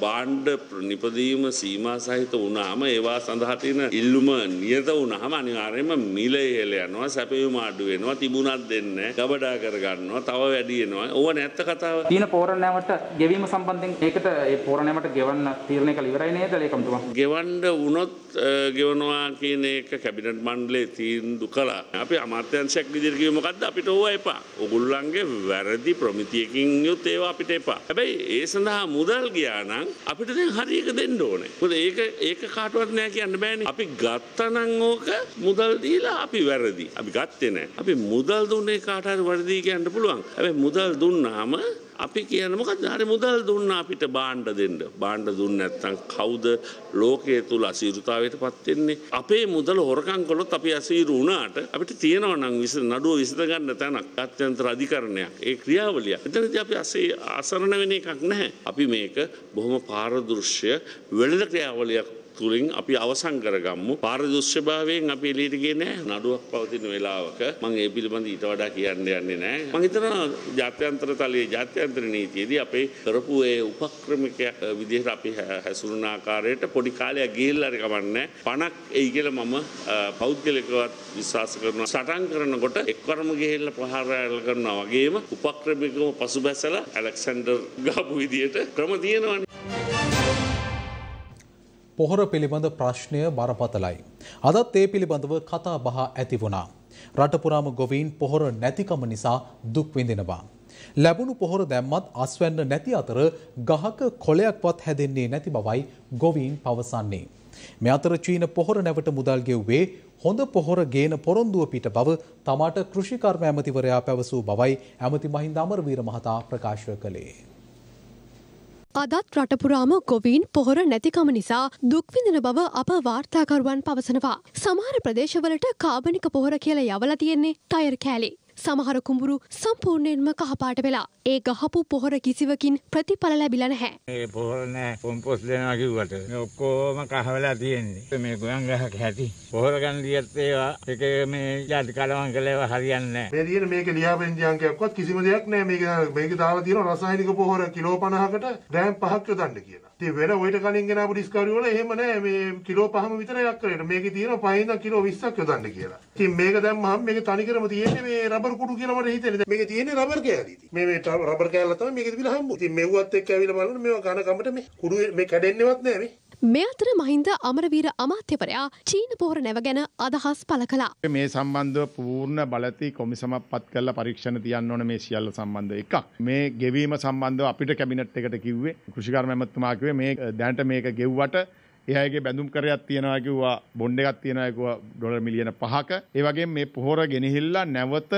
Speaker 4: භාණ්ඩ නිපදීම සීමා සහිත වුණාම ඒවා සඳහා තියෙන ඉල්ලුම නියත වුණාම අනිවාර්යයෙන්ම මිල ඉහළ යනවා, සැපයුම අඩු වෙනවා, තිබුණත් දෙන්නේ නැහැ, ගබඩා කර ගන්නවා, තව වැඩි වෙනවා. ඕවා නැත්ත කතාව.
Speaker 6: තියෙන පොහොර නැවට ගෙවීම සම්බන්ධයෙන් ඒකට ඒ පෝරණයමට ගෙවන්න තීරණය කළ ඉවරයි නේද ලේකම්තුමා?
Speaker 4: ගෙවන්න වුණොත් ගෙවනවා කියන එක කැබිනට් මණ්ඩලයේ තීන්දුව කළා. අපි අමාත්‍යංශයක් විදිහට කිව්වේ මොකද්ද? අපිට ඕවා එපා. ඕගොල්ලන්ගේ වැරදි ප්‍රමිතියකින් යුත් ඒවා අපිට එපා. හැබැයි ඒ සඳහා මුදල් ගියා නම් අපිට දැන් හරි එක දෙන්න ඕනේ. මොකද ඒක ඒක කාටවත් නෑ කියන්න බෑනේ. අපි ගත්තනම් ඕක මුදල් දීලා අපි වැරදි. අපි ගත්තේ නෑ. අපි මුදල් දුන්නේ කාට හරි වැරදි කියන්න පුළුවන්. හැබැයි මුදල් දුන්නාම අපි කියන මොකද හරි මුදල් දුන්න අපිට බාණ්ඩ දෙන්න බාණ්ඩ දුන්න නැත්තම් කවුද ලෝකයේ තුල අසීරුතාවයට පත් වෙන්නේ අපේ මුදල හොරකම් කළොත් අපි අසීරු වුණාට අපිට තියෙනවා නම් විස නඩුව විසඳ ගන්න තැනක් අත්‍යන්ත අධිකරණයක් ඒ ක්‍රියාවලිය. එතනදී අපි අසේ අසරණ වෙන එකක් නැහැ. අපි මේක බොහොම පාරදෘශ්‍ය වෙළඳ ක්‍රියාවලියක් තුළින් අපි අවසන් කරගම්මු. පාරදෘශ්‍යභාවයෙන් අපි එළියට ගියේ නෑ. නඩුවක් පවතින වෙලාවක මම ඒ පිළිබඳ ඊට වඩා කියන්න යන්නේ නෑ. මම හිතනවා ජාත්‍යන්තර තලයේ ජාත්‍යන්තර නීතියේදී අපේ කරපු ඒ උපක්‍රමික විදිහට අපි හැසුරුණ ආකාරයට පොඩි කාලයක් ගිහිල්ලා හරි කමන්නේ. පණක් එයි කියලා මම පෞද්ගලිකවත් විශ්වාස කරනවා. සටන් කරනකොට එක්වරම ගිහිල්ලා ප්‍රහාරයල් කරනවා වගේම උපක්‍රමිකව පසුබැසලා ඇලෙක්සැන්ඩර් ගාපු විදිහට ක්‍රම තියෙනවනේ.
Speaker 1: පොහොර පිළිබඳ ප්‍රශ්නය බරපතලයි. අදත් ඒ පිළිබඳව කතා බහ ඇති වුණා. රටපුරාම ගොවීන් පොහොර නැතිකම නිසා දුක් විඳිනවා. ලැබුණු පොහොර දැම්මත් අස්වැන්න නැති අතර ගහක කොළයක්වත් හැදෙන්නේ නැති බවයි ගොවීන් පවසන්නේ. මෙ අතර චීන පොහොර නැවට මුදල් ගෙව්වේ හොඳ පොහොර ගේන පොරොන්දුව පිට බව තමාට කෘෂිකර්ම ඇමතිවරයා පැවසූ බවයි ඇමති මහින්ද අමරවීර මහතා ප්‍රකාශ කළේ.
Speaker 8: අදත් රටපුරාම ගොවීන් පොහොර නැතිකම නිසා දුක්විඳන බව අප වාර්තාකරුවන් පවසනවා. සමහර ප්‍රදේශවලට කාබනික පොහොර කියල යවල තියෙන්නේ ටයර් කෑලේ. සමහර කුඹුරු සම්පූර්ණයෙන්ම කහපාට වෙලා. ඒ ගහපු පොහොර කිසිවකින් ප්‍රතිඵල ලැබිලා නැහැ.
Speaker 6: ඒ පොහොර නෑ කොම්පොස්ට් දෙනවා කිව්වට. මේ ඔක්කොම කහවලා තියෙන්නේ. මේ ගොයන් ගහක ඇති. පොහොර ගන්න දියත් ඒවා එක මේ ජාති කලවම් කළේව හරියන්නේ නැහැ.
Speaker 3: මේ දින මේක ලියාපෙන්ති අංකයක්වත් කිසිම දෙයක් නැහැ. මේක මේක දාලා තියෙනවා රසායනික පොහොර කිලෝ 50කට ග්‍රෑම් 5ක් යොදන්න කියලා. ඉතින් වෙන ඔයිට කලින් ගෙනාපු ඩිස්කවරි වල එහෙම නැහැ. මේ කිලෝ 5ම විතරයි අක්කරේට. මේකේ තියෙනවා 5 ඉඳන් කිලෝ 20ක් යොදන්න කියලා. ඉතින් මේක දැම්මහම මේක තනිකරම තියෙන්නේ මේ රබර් රබර් කුඩු කියලා මට හිතෙන්නේ. මේකේ තියෙන්නේ රබර් කෑලි. මේ මේ රබර් කෑල්ල තමයි මේකේ තිබිලා හම්බුනේ. ඉතින් මෙව්වත් එක්ක ඇවිල්ලා බලන්න මේවා ඝන කමට මේ කුඩු මේ කැඩෙන්නේවත් නෑ මේ.
Speaker 8: මේ අතර මහින්ද අමරවීර අමාත්‍යවරයා චීන පොහොර නැව ගැන අදහස් පළ කළා.
Speaker 3: මේ සම්බන්ධව පූර්ණ බලති කොමිසමක් පත් කරලා පරීක්ෂණ තියන්න ඕන මේ සියල්ල සම්බන්ධව එකක්. මේ ගෙවීම සම්බන්ධව අපිට කැබිනට් එකට කිව්වේ කෘෂිකර්ම ඇමතුමා කිව්වේ මේ දැනට මේක ගෙව්වට එයාගේ බැඳුම් කරයක් තියනවා කිව්වා බොන්ඩ් එකක් තියනවා කිව්වා ඩොලර් මිලියන 5ක. ඒ වගේම මේ පොහොර ගෙනහිල්ලා නැවත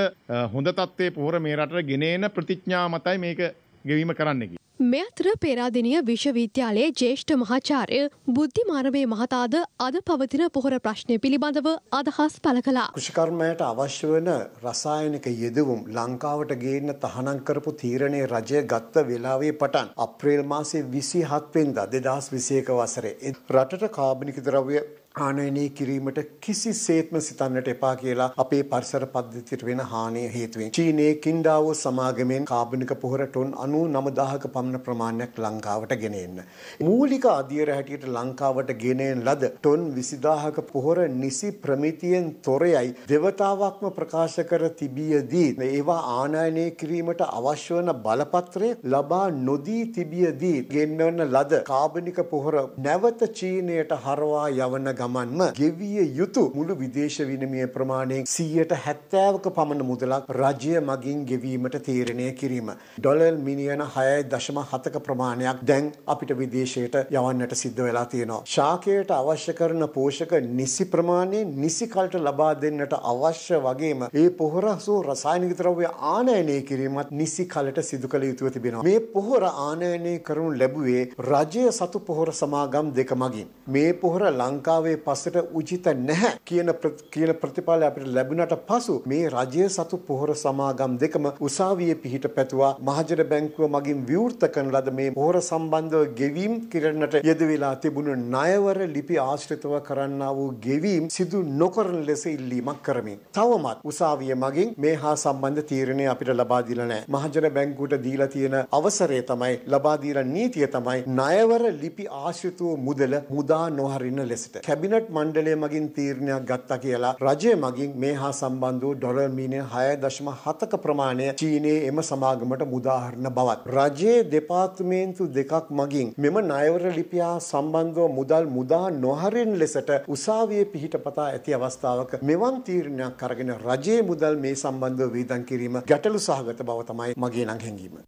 Speaker 3: හොඳ තත්ත්වයේ පොහොර මේ රටට ගෙනේන ප්‍රතිඥා මතයි මේක ගෙවීම කරන්න කිව්වා.
Speaker 8: මේ අතර පේරාදෙනිය විශ්වවිද්‍යාලයේ ජේෂ්ඨ මහාචාර්ය බුද්ධි මානවේ මහතාද අද පවතින පොහොර ප්‍රශ්නය පිළිබඳව අදහස් පළ කළා.
Speaker 7: කෘෂිකර්මයට අවශ්‍ය වන රසායනික යෙදවුම් ලංකාවට ගේන්න තහනම් කරපු තීරණය රජය ගත්ත වෙලාවේ පටන් අප්‍රේල් මාසේ 27 වෙනිදා 2021 වසරේ රටට කාබනික ද්‍රව්‍ය ආනයනය කිරීමට කිසිසේත්ම සිතන්නට එපා කියලා අපේ පරිසර පද්ධතියට වෙන හානිය හේතුවෙන් චීනයේ කින්ඩාවෝ සමාගමෙන් කාබනික පොහොර ටොන් 99000ක පමණ ප්‍රමාණයක් ලංකාවට ගෙන එන්න. මූලික අධියර හැටියට ලංකාවට ගෙනෙන ලද ටොන් 20000ක පොහොර නිසි ප්‍රමිතියෙන් තොරයයි දෙවතාවක්ම ප්‍රකාශ කර තිබියදී ඒවා ආනයනය කිරීමට අවශ්‍ය වන බලපත්‍රය ලබා නොදී තිබියදී ගෙන්වන ලද කාබනික පොහොර නැවත චීනයට හරවා යවන ගම ගමන්ම ගෙවිය යුතු මුළු විදේශ විනිමය ප්‍රමාණයෙන් 170ක පමණ මුදලක් රජය මගින් ගෙවීමට තීරණය කිරීම. ඩොලර් මිලියන 6.7ක ප්‍රමාණයක් දැන් අපිට විදේශයට යවන්නට සිද්ධ වෙලා තියෙනවා. ශාකයට අවශ්‍ය කරන පෝෂක නිසි ප්‍රමාණය නිසි කලට ලබා දෙන්නට අවශ්‍ය වගේම ඒ පොහොර සෝ රසායනික ද්‍රව්‍ය ආනයනය කිරීමත් නිසි කලට සිදු කළ යුතුව තිබෙනවා. මේ පොහොර ආනයනය කරනු ලැබුවේ රජය සතු පොහොර සමාගම් දෙක මගින්. මේ පොහොර ලංකාවේ අපේ පස්සට උචිත නැහැ කියන කියන ප්‍රතිඵල අපිට ලැබුණට පසු මේ රජය සතු පොහොර සමාගම් දෙකම උසාවියේ පිහිට පැතුවා මහජන බැංකුව මගින් විවෘත කරන ලද මේ පොහොර සම්බන්ධව ගෙවීම් කිරීමට යෙද වෙලා තිබුණු ණයවර ලිපි ආශ්‍රිතව කරන්නා වූ ගෙවීම් සිදු නොකරන ලෙස ඉල්ලීමක් කරමින් තවමත් උසාවිය මගින් මේ හා සම්බන්ධ තීරණය අපිට ලබා දීලා නැහැ මහජන බැංකුවට දීලා තියෙන අවසරය තමයි ලබා දීලා නීතිය තමයි ණයවර ලිපි ආශ්‍රිතව මුදල මුදා නොහරින ලෙසට කැබි කැබිනට් මණ්ඩලය මගින් තීරණයක් ගත්තා කියලා රජය මගින් මේ හා සම්බන්ධ වූ ඩොලර් මිලියන 6.7ක ප්‍රමාණය චීනයේ එම සමාගමට මුදාහරන බවත් රජයේ දෙපාර්තමේන්තු දෙකක් මගින් මෙම ණයවර ලිපිය සම්බන්ධව මුදල් මුදා නොහරින ලෙසට උසාවියේ පිහිටපතා ඇති අවස්ථාවක මෙවන් තීරණයක් අරගෙන රජයේ මුදල් මේ සම්බන්ධව වේදන් කිරීම ගැටලු සහගත බව තමයි මගේ නම් හැඟීම.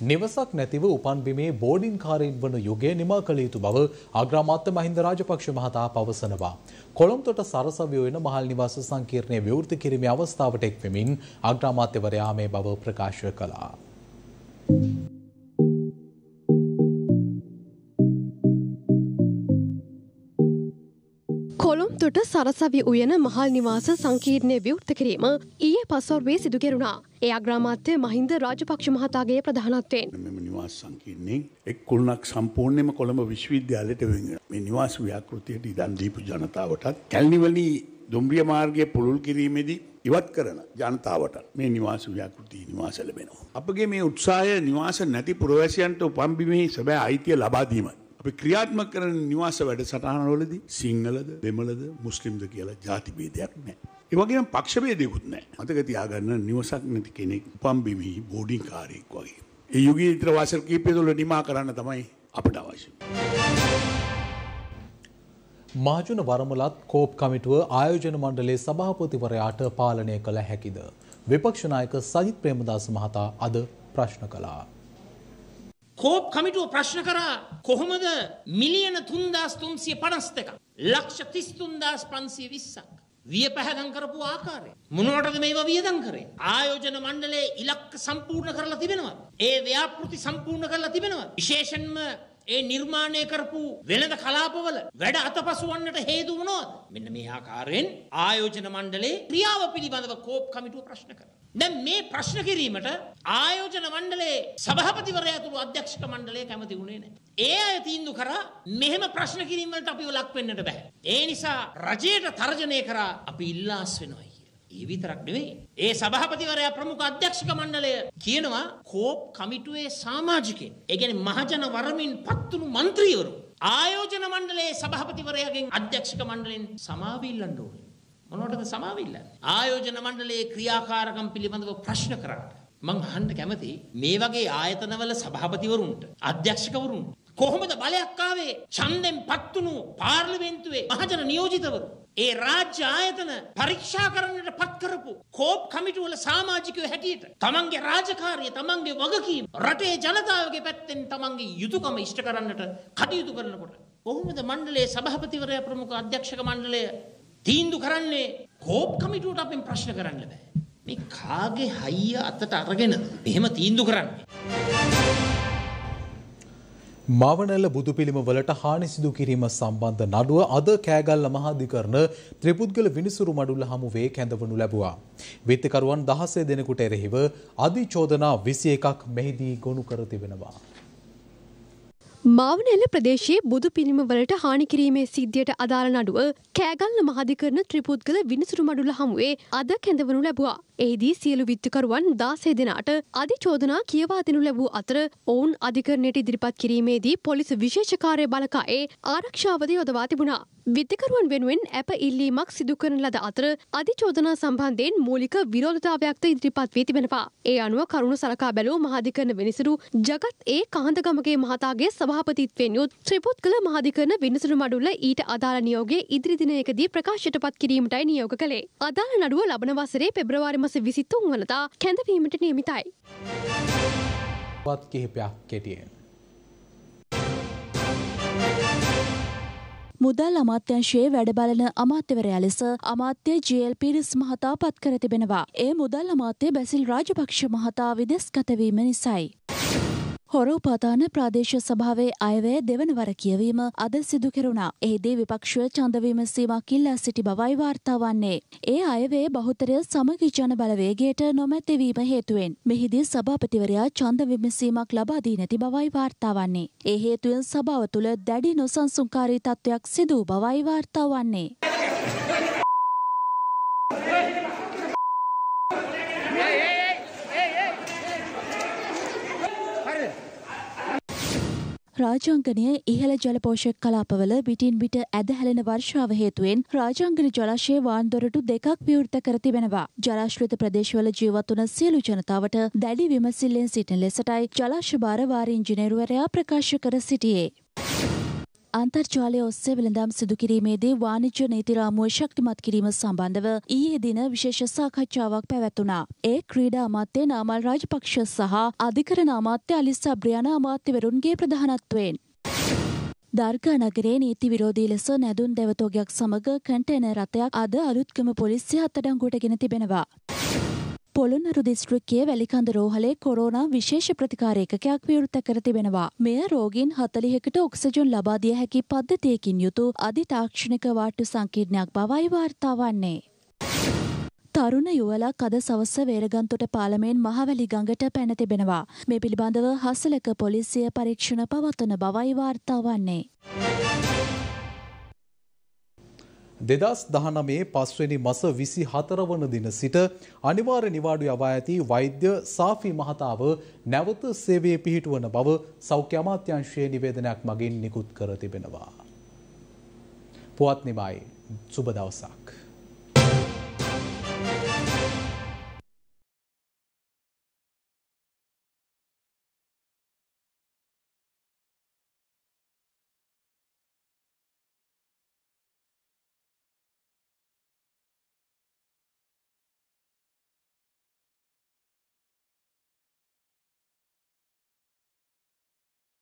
Speaker 1: නිවසක් නැතිව උපන්බිමේ බෝඩින්කාරයින් වන යුගය නිමා කළ යුතු බව අග්‍රාමාත්‍ය මහින්ද රාජපක්ෂ මහතා පවසනවා. කොළොම්තොට සරසවිය වෙන මහල් නිවාස සංකීර්ණය විවෘත කිරීමේ අවස්ථාවට එක් වෙමින් අග්‍රාමාත්‍යවරයා මේ බව ප්‍රකාශ කළා.
Speaker 8: කොළොම්තොට සරසවි උයන මහල් නිවාස සංකීර්ණය විවෘත කිරීම ඊයේ පසොර්වේ සිදුකෙරුණා. ඒ අග්‍රාමාත්‍ය මහින්ද රාජපක්ෂ මහතාගේ ප්‍රධානත්වයෙන්
Speaker 4: මෙම නිවාස සංකීර්ණයෙන් එක් කුණක් සම්පූර්ණයෙන්ම කොළඹ විශ්වවිද්‍යාලයට වෙන් මේ නිවාස ව්‍යාකෘතියට ඉඩම් දීපු ජනතාවටත් කැලණිවලි දුම්රිය මාර්ගය පුළුල් කිරීමේදී ඉවත් කරන ජනතාවට මේ නිවාස ව්‍යාකෘති නිවාස ලැබෙනවා. අපගේ මේ උත්සාහය නිවාස නැති පුරවැසියන්ට උපන් බිමෙහි සැබෑ අයිතිය ලබා දීමයි. අපි ක්‍රියාත්මක කරන නිවාස වැඩසටහනවලදී සිංහලද දෙමළද මුස්ලිම්ද කියලා ಜಾති භේදයක් නැහැ. ඒ වගේම පක්ෂ ભેදයක්වත් නැහැ. මතක තියාගන්න නිවසක් නැති කෙනෙක් පම්බිමි බෝඩින් කාර්යයක් වගේ. ඒ යුගයේ ඉතර වාසල් කීපය තුළ නිමා කරන්න තමයි අපට අවශ්‍ය.
Speaker 1: මාජුන වරමලත් කෝප් කමිටුව ආයෝජන මණ්ඩලයේ සභාපතිවරයාට පාලනය කළ හැකිද? විපක්ෂ නායක සජිත් ප්‍රේමදාස මහතා අද ප්‍රශ්න
Speaker 10: කළා. කෝප් කමිටුව ප්‍රශ්න කරා කොහොමද මිලියන 3352ක් ලක්ෂ 33520ක් වියපැහැදම් කරපු ආකාරය මොනවටද මේවා වියදම් කරේ ආයෝජන මණ්ඩලයේ ඉලක්ක සම්පූර්ණ කරලා තිබෙනවා ඒ ව්‍යාපෘති සම්පූර්ණ කරලා තිබෙනවා විශේෂයෙන්ම ඒ නිර්මාණය කරපු වෙළඳ කලාපවල වැඩ අතපසුවන්නට හේතු වුණොත් මෙන්න මේ ආකාරයෙන් ආයෝජන මණ්ඩලයේ ක්‍රියාව පිළිබඳව කෝප් කමිටුව ප්‍රශ්න කරනවා. දැන් මේ ප්‍රශ්න කිරීමට ආයෝජන මණ්ඩලයේ සභාපතිවරයා ඇතුළු අධ්‍යක්ෂක මණ්ඩලය කැමති වුණේ නැහැ. ඒ අය තීන්දුව කරා මෙහෙම ප්‍රශ්න කිරීම වලට අපිව ලක් වෙන්නට බෑ. ඒ නිසා රජයට තර්ජනය කරා අපි ඉල්ලාස් වෙනවායි. ඒ විතරක් නෙවෙයි. ඒ සභාපතිවරයා ප්‍රමුඛ අධ්‍යක්ෂක මණ්ඩලය කියනවා කෝප් කමිටුවේ සමාජිකයන්. ඒ කියන්නේ මහජන වරමින් පත්තුණු മന്ത്രിවරු ආයෝජන මණ්ඩලයේ සභාපතිවරයාගෙන් අධ්‍යක්ෂක මණ්ඩලෙන් සමාව ඉල්ලන්න ඕනේ. මොනවටද සමාව ඉල්ලන්නේ? ආයෝජන මණ්ඩලයේ ක්‍රියාකාරකම් පිළිබඳව ප්‍රශ්න කරාට මං අහන්න කැමති මේ වගේ ආයතනවල සභාපතිවරුන්ට අධ්‍යක්ෂකවරුන්ට කොහොමද බලයක් ආවේ? ඡන්දෙන් පත්තුණු පාර්ලිමේන්තුවේ මහජන නියෝජිතවරු ඒ රාජ්‍ය ආයතන පරීක්ෂා කරන්නට පත් කරපු කෝප් කමිටුවල සමාජිකයෝ හැටියට තමන්ගේ රාජකාරිය තමන්ගේ වගකීම් රටේ ජනතාවගේ පැත්තෙන් තමන්ගේ යුතුයකම ඉෂ්ට කරන්නට කටයුතු කරනකොට කොහොමද මණ්ඩලයේ සභාපතිවරයා ප්‍රමුඛ අධ්‍යක්ෂක මණ්ඩලය තීන්දුව කරන්නේ කෝප් කමිටුවට අපෙන් ප්‍රශ්න කරන්න බෑ මේ කාගේ හයිය අතට අරගෙන එහෙම තීන්දුව කරන්නේ
Speaker 1: මවනැල බුදු පිළිම වලට හානි සිදු කිරීම සම්බන්ධ නඩුව අද කෑගල්ල මහාධිකරණ ත්‍රිපුද්ගල විනිසුරු මඩුල්ල හමුවේ කැඳවනු ලැබුවා. විත්තිකරුවන් දහසේ දෙනෙකුට එරෙහිව අධිචෝදනා විසි එකක් මෙහිදී ගොුණු කර තිබෙනවා.
Speaker 8: මාවනැල ප්‍රදේශයේ බුදු පිළිමවලට හානිකිරීමේ සිද්ධියට අදාළ නඩුව කෑගල්ල මහධිකරන ත්‍රිපුද්ගල විනිසුරු මඩුල හමුවේ අද කැඳවනු ලැබවා. එහිදී සියලු විත්තුකරුවන් දාසේ දෙනාට අධිචෝදනා කියවා දෙනු ලැබූ අතර ඔවුන් අධිකරණයට ඉදිරිපත් කිරීමේදී පොලිස විශේෂකාරය බලකායේ ආරක්ෂාවද යොදවා තිබුණා. විද්‍යකරුවන් වෙනුවෙන් ඇප ඉල්ලීමක් සිදුකරන ලද අතර අධිචෝදනා සම්බන්ධයෙන් මූලික විරෝධතාවයක්ද ඉදිරිපත් වී තිබෙනවා. ඒ අනුව කරුණු සලකා බැලූ මහාධිකරණ වෙනසුරු ජගත් ඒ කාන්දගමගේ මහතාගේ සභාපතිත්වයෙන් යුත් ත්‍රිපුත්කල මහාධිකරණ වෙනසුරු මඩුල්ල ඊට අදාළ නියෝගයේ ඉදිරි දිනයකදී ප්‍රකාශයට පත් කිරීමටයි නියෝග කළේ. අදාළ නඩුව ලබන වසරේ පෙබ්‍රවාරි මාස 23 වනදා කැඳවීමට නියමිතයි.
Speaker 1: වත් කිහිපයක් කෙටියෙන්
Speaker 11: මුදල් අමාත්‍යංශයේ වැඩ බලන අමාත්‍යවරයා ලෙස අමාත්‍ය ජීඑල් පිරිස් මහතා පත් කර තිබෙනවා. ඒ මුදල් අමාත්‍ය බැසිල් රාජපක්ෂ මහතා විදෙස්ගත වීම නිසයි. හොර උපාතාන ප්‍රාදේශ සභාවේ අයවැය දෙවනවර කියවීම අද සිදු කෙරුණා. එහිදී විපක්ෂය ඡන්දවීම සීමාවක් ඉල්ලා සිටි බවයි වාර්තා වන්නේ. ඒ අයවැය බහුතරය සමගි ජන බලවේගයට නොමැති වීම හේතුවෙන් මෙහිදී සභාපතිවරයා ඡන්ද විමසීමක් ලබා දී නැති බවයි වාර්තා වන්නේ. ඒ හේතුවෙන් සභාව තුළ දැඩි නොසන්සුන්කාරී තත්වයක් සිදු බවයි වාර්තා වන්නේ. රාජාංගනය ඉහළ ජලපෝෂක කලාපවල බිටින් බිට ඇදහැලෙන වර්ෂාව හේතුවෙන් රාජාංගන ජලාශය වාන්දොරටු දෙකක් විවෘත කර තිබෙනවා. ජලාශ්‍රිත ප්‍රදේශවල ජීවත් වන සියලු ජනතාවට දැඩි විමසිල්ලෙන් සිටින ලෙසටයි ජලාශ භාර වාරිංජිනේරුවරයා ප්‍රකාශ කර සිටියේ. අන්තර්ජාලය ඔස්සේ වෙළඳම් සිදුකිරීමේදී වාණිජ්‍ය නීති රාමුව ශක්තිමත් කිරීම සම්බන්ධව ඊයේ දින විශේෂ සාකච්ඡාවක් පැවැත්වුණා. ඒ ක්‍රීඩා අමාත්‍ය නාමල් රාජපක්ෂ සහ අධිකරණ අමාත්‍ය අලිස් අබ්‍රියාන අමාත්‍යවරුන්ගේ ප්‍රධානත්වයෙන්. දර්ග නගරේ නීති විරෝධී ලෙස නැදුන් දෙවතෝගයක් සමග කැන්ටේනර් රථයක් අද අලුත්කම පොලිසිය අත්අඩංගුවට ගෙන තිබෙනවා. පොළොන්නරු දිස්ත්‍රික්කයේ වැලිකඳ රෝහලේ කොරෝනා විශේෂ ප්‍රතිකාර ඒකකයක් විවෘත කර තිබෙනවා. මෙය රෝගීන් 40කට ඔක්සිජන් ලබා දිය හැකි පද්ධතියකින් යුතු අධි තාක්ෂණික වාට්ටු සංකීර්ණයක් බවයි වාර්තා වන්නේ. තරුණ යුවලා කද සවස්ස වේරගන්තොට පාලමෙන් මහවැලි ගඟට පැන තිබෙනවා. මේ පිළිබඳව හසලක පොලිසිය පරීක්ෂණ පවත්වන බවයි වාර්තා වන්නේ.
Speaker 1: දෙදස් දහනමේ පස්වනි මස විසි හතරවන දින සිට අනිවාර නිවාඩු යවා ඇති වෛද්‍ය සාෆි මහතාව නැවත සේවේ පිහිටුවන බව සෞඛ්‍ය අමාත්‍යංශයේ නිවේදනයක් මගින් නිකුත් කර තිබෙනවා. පුවත් නිමයි සුබ දවසක්.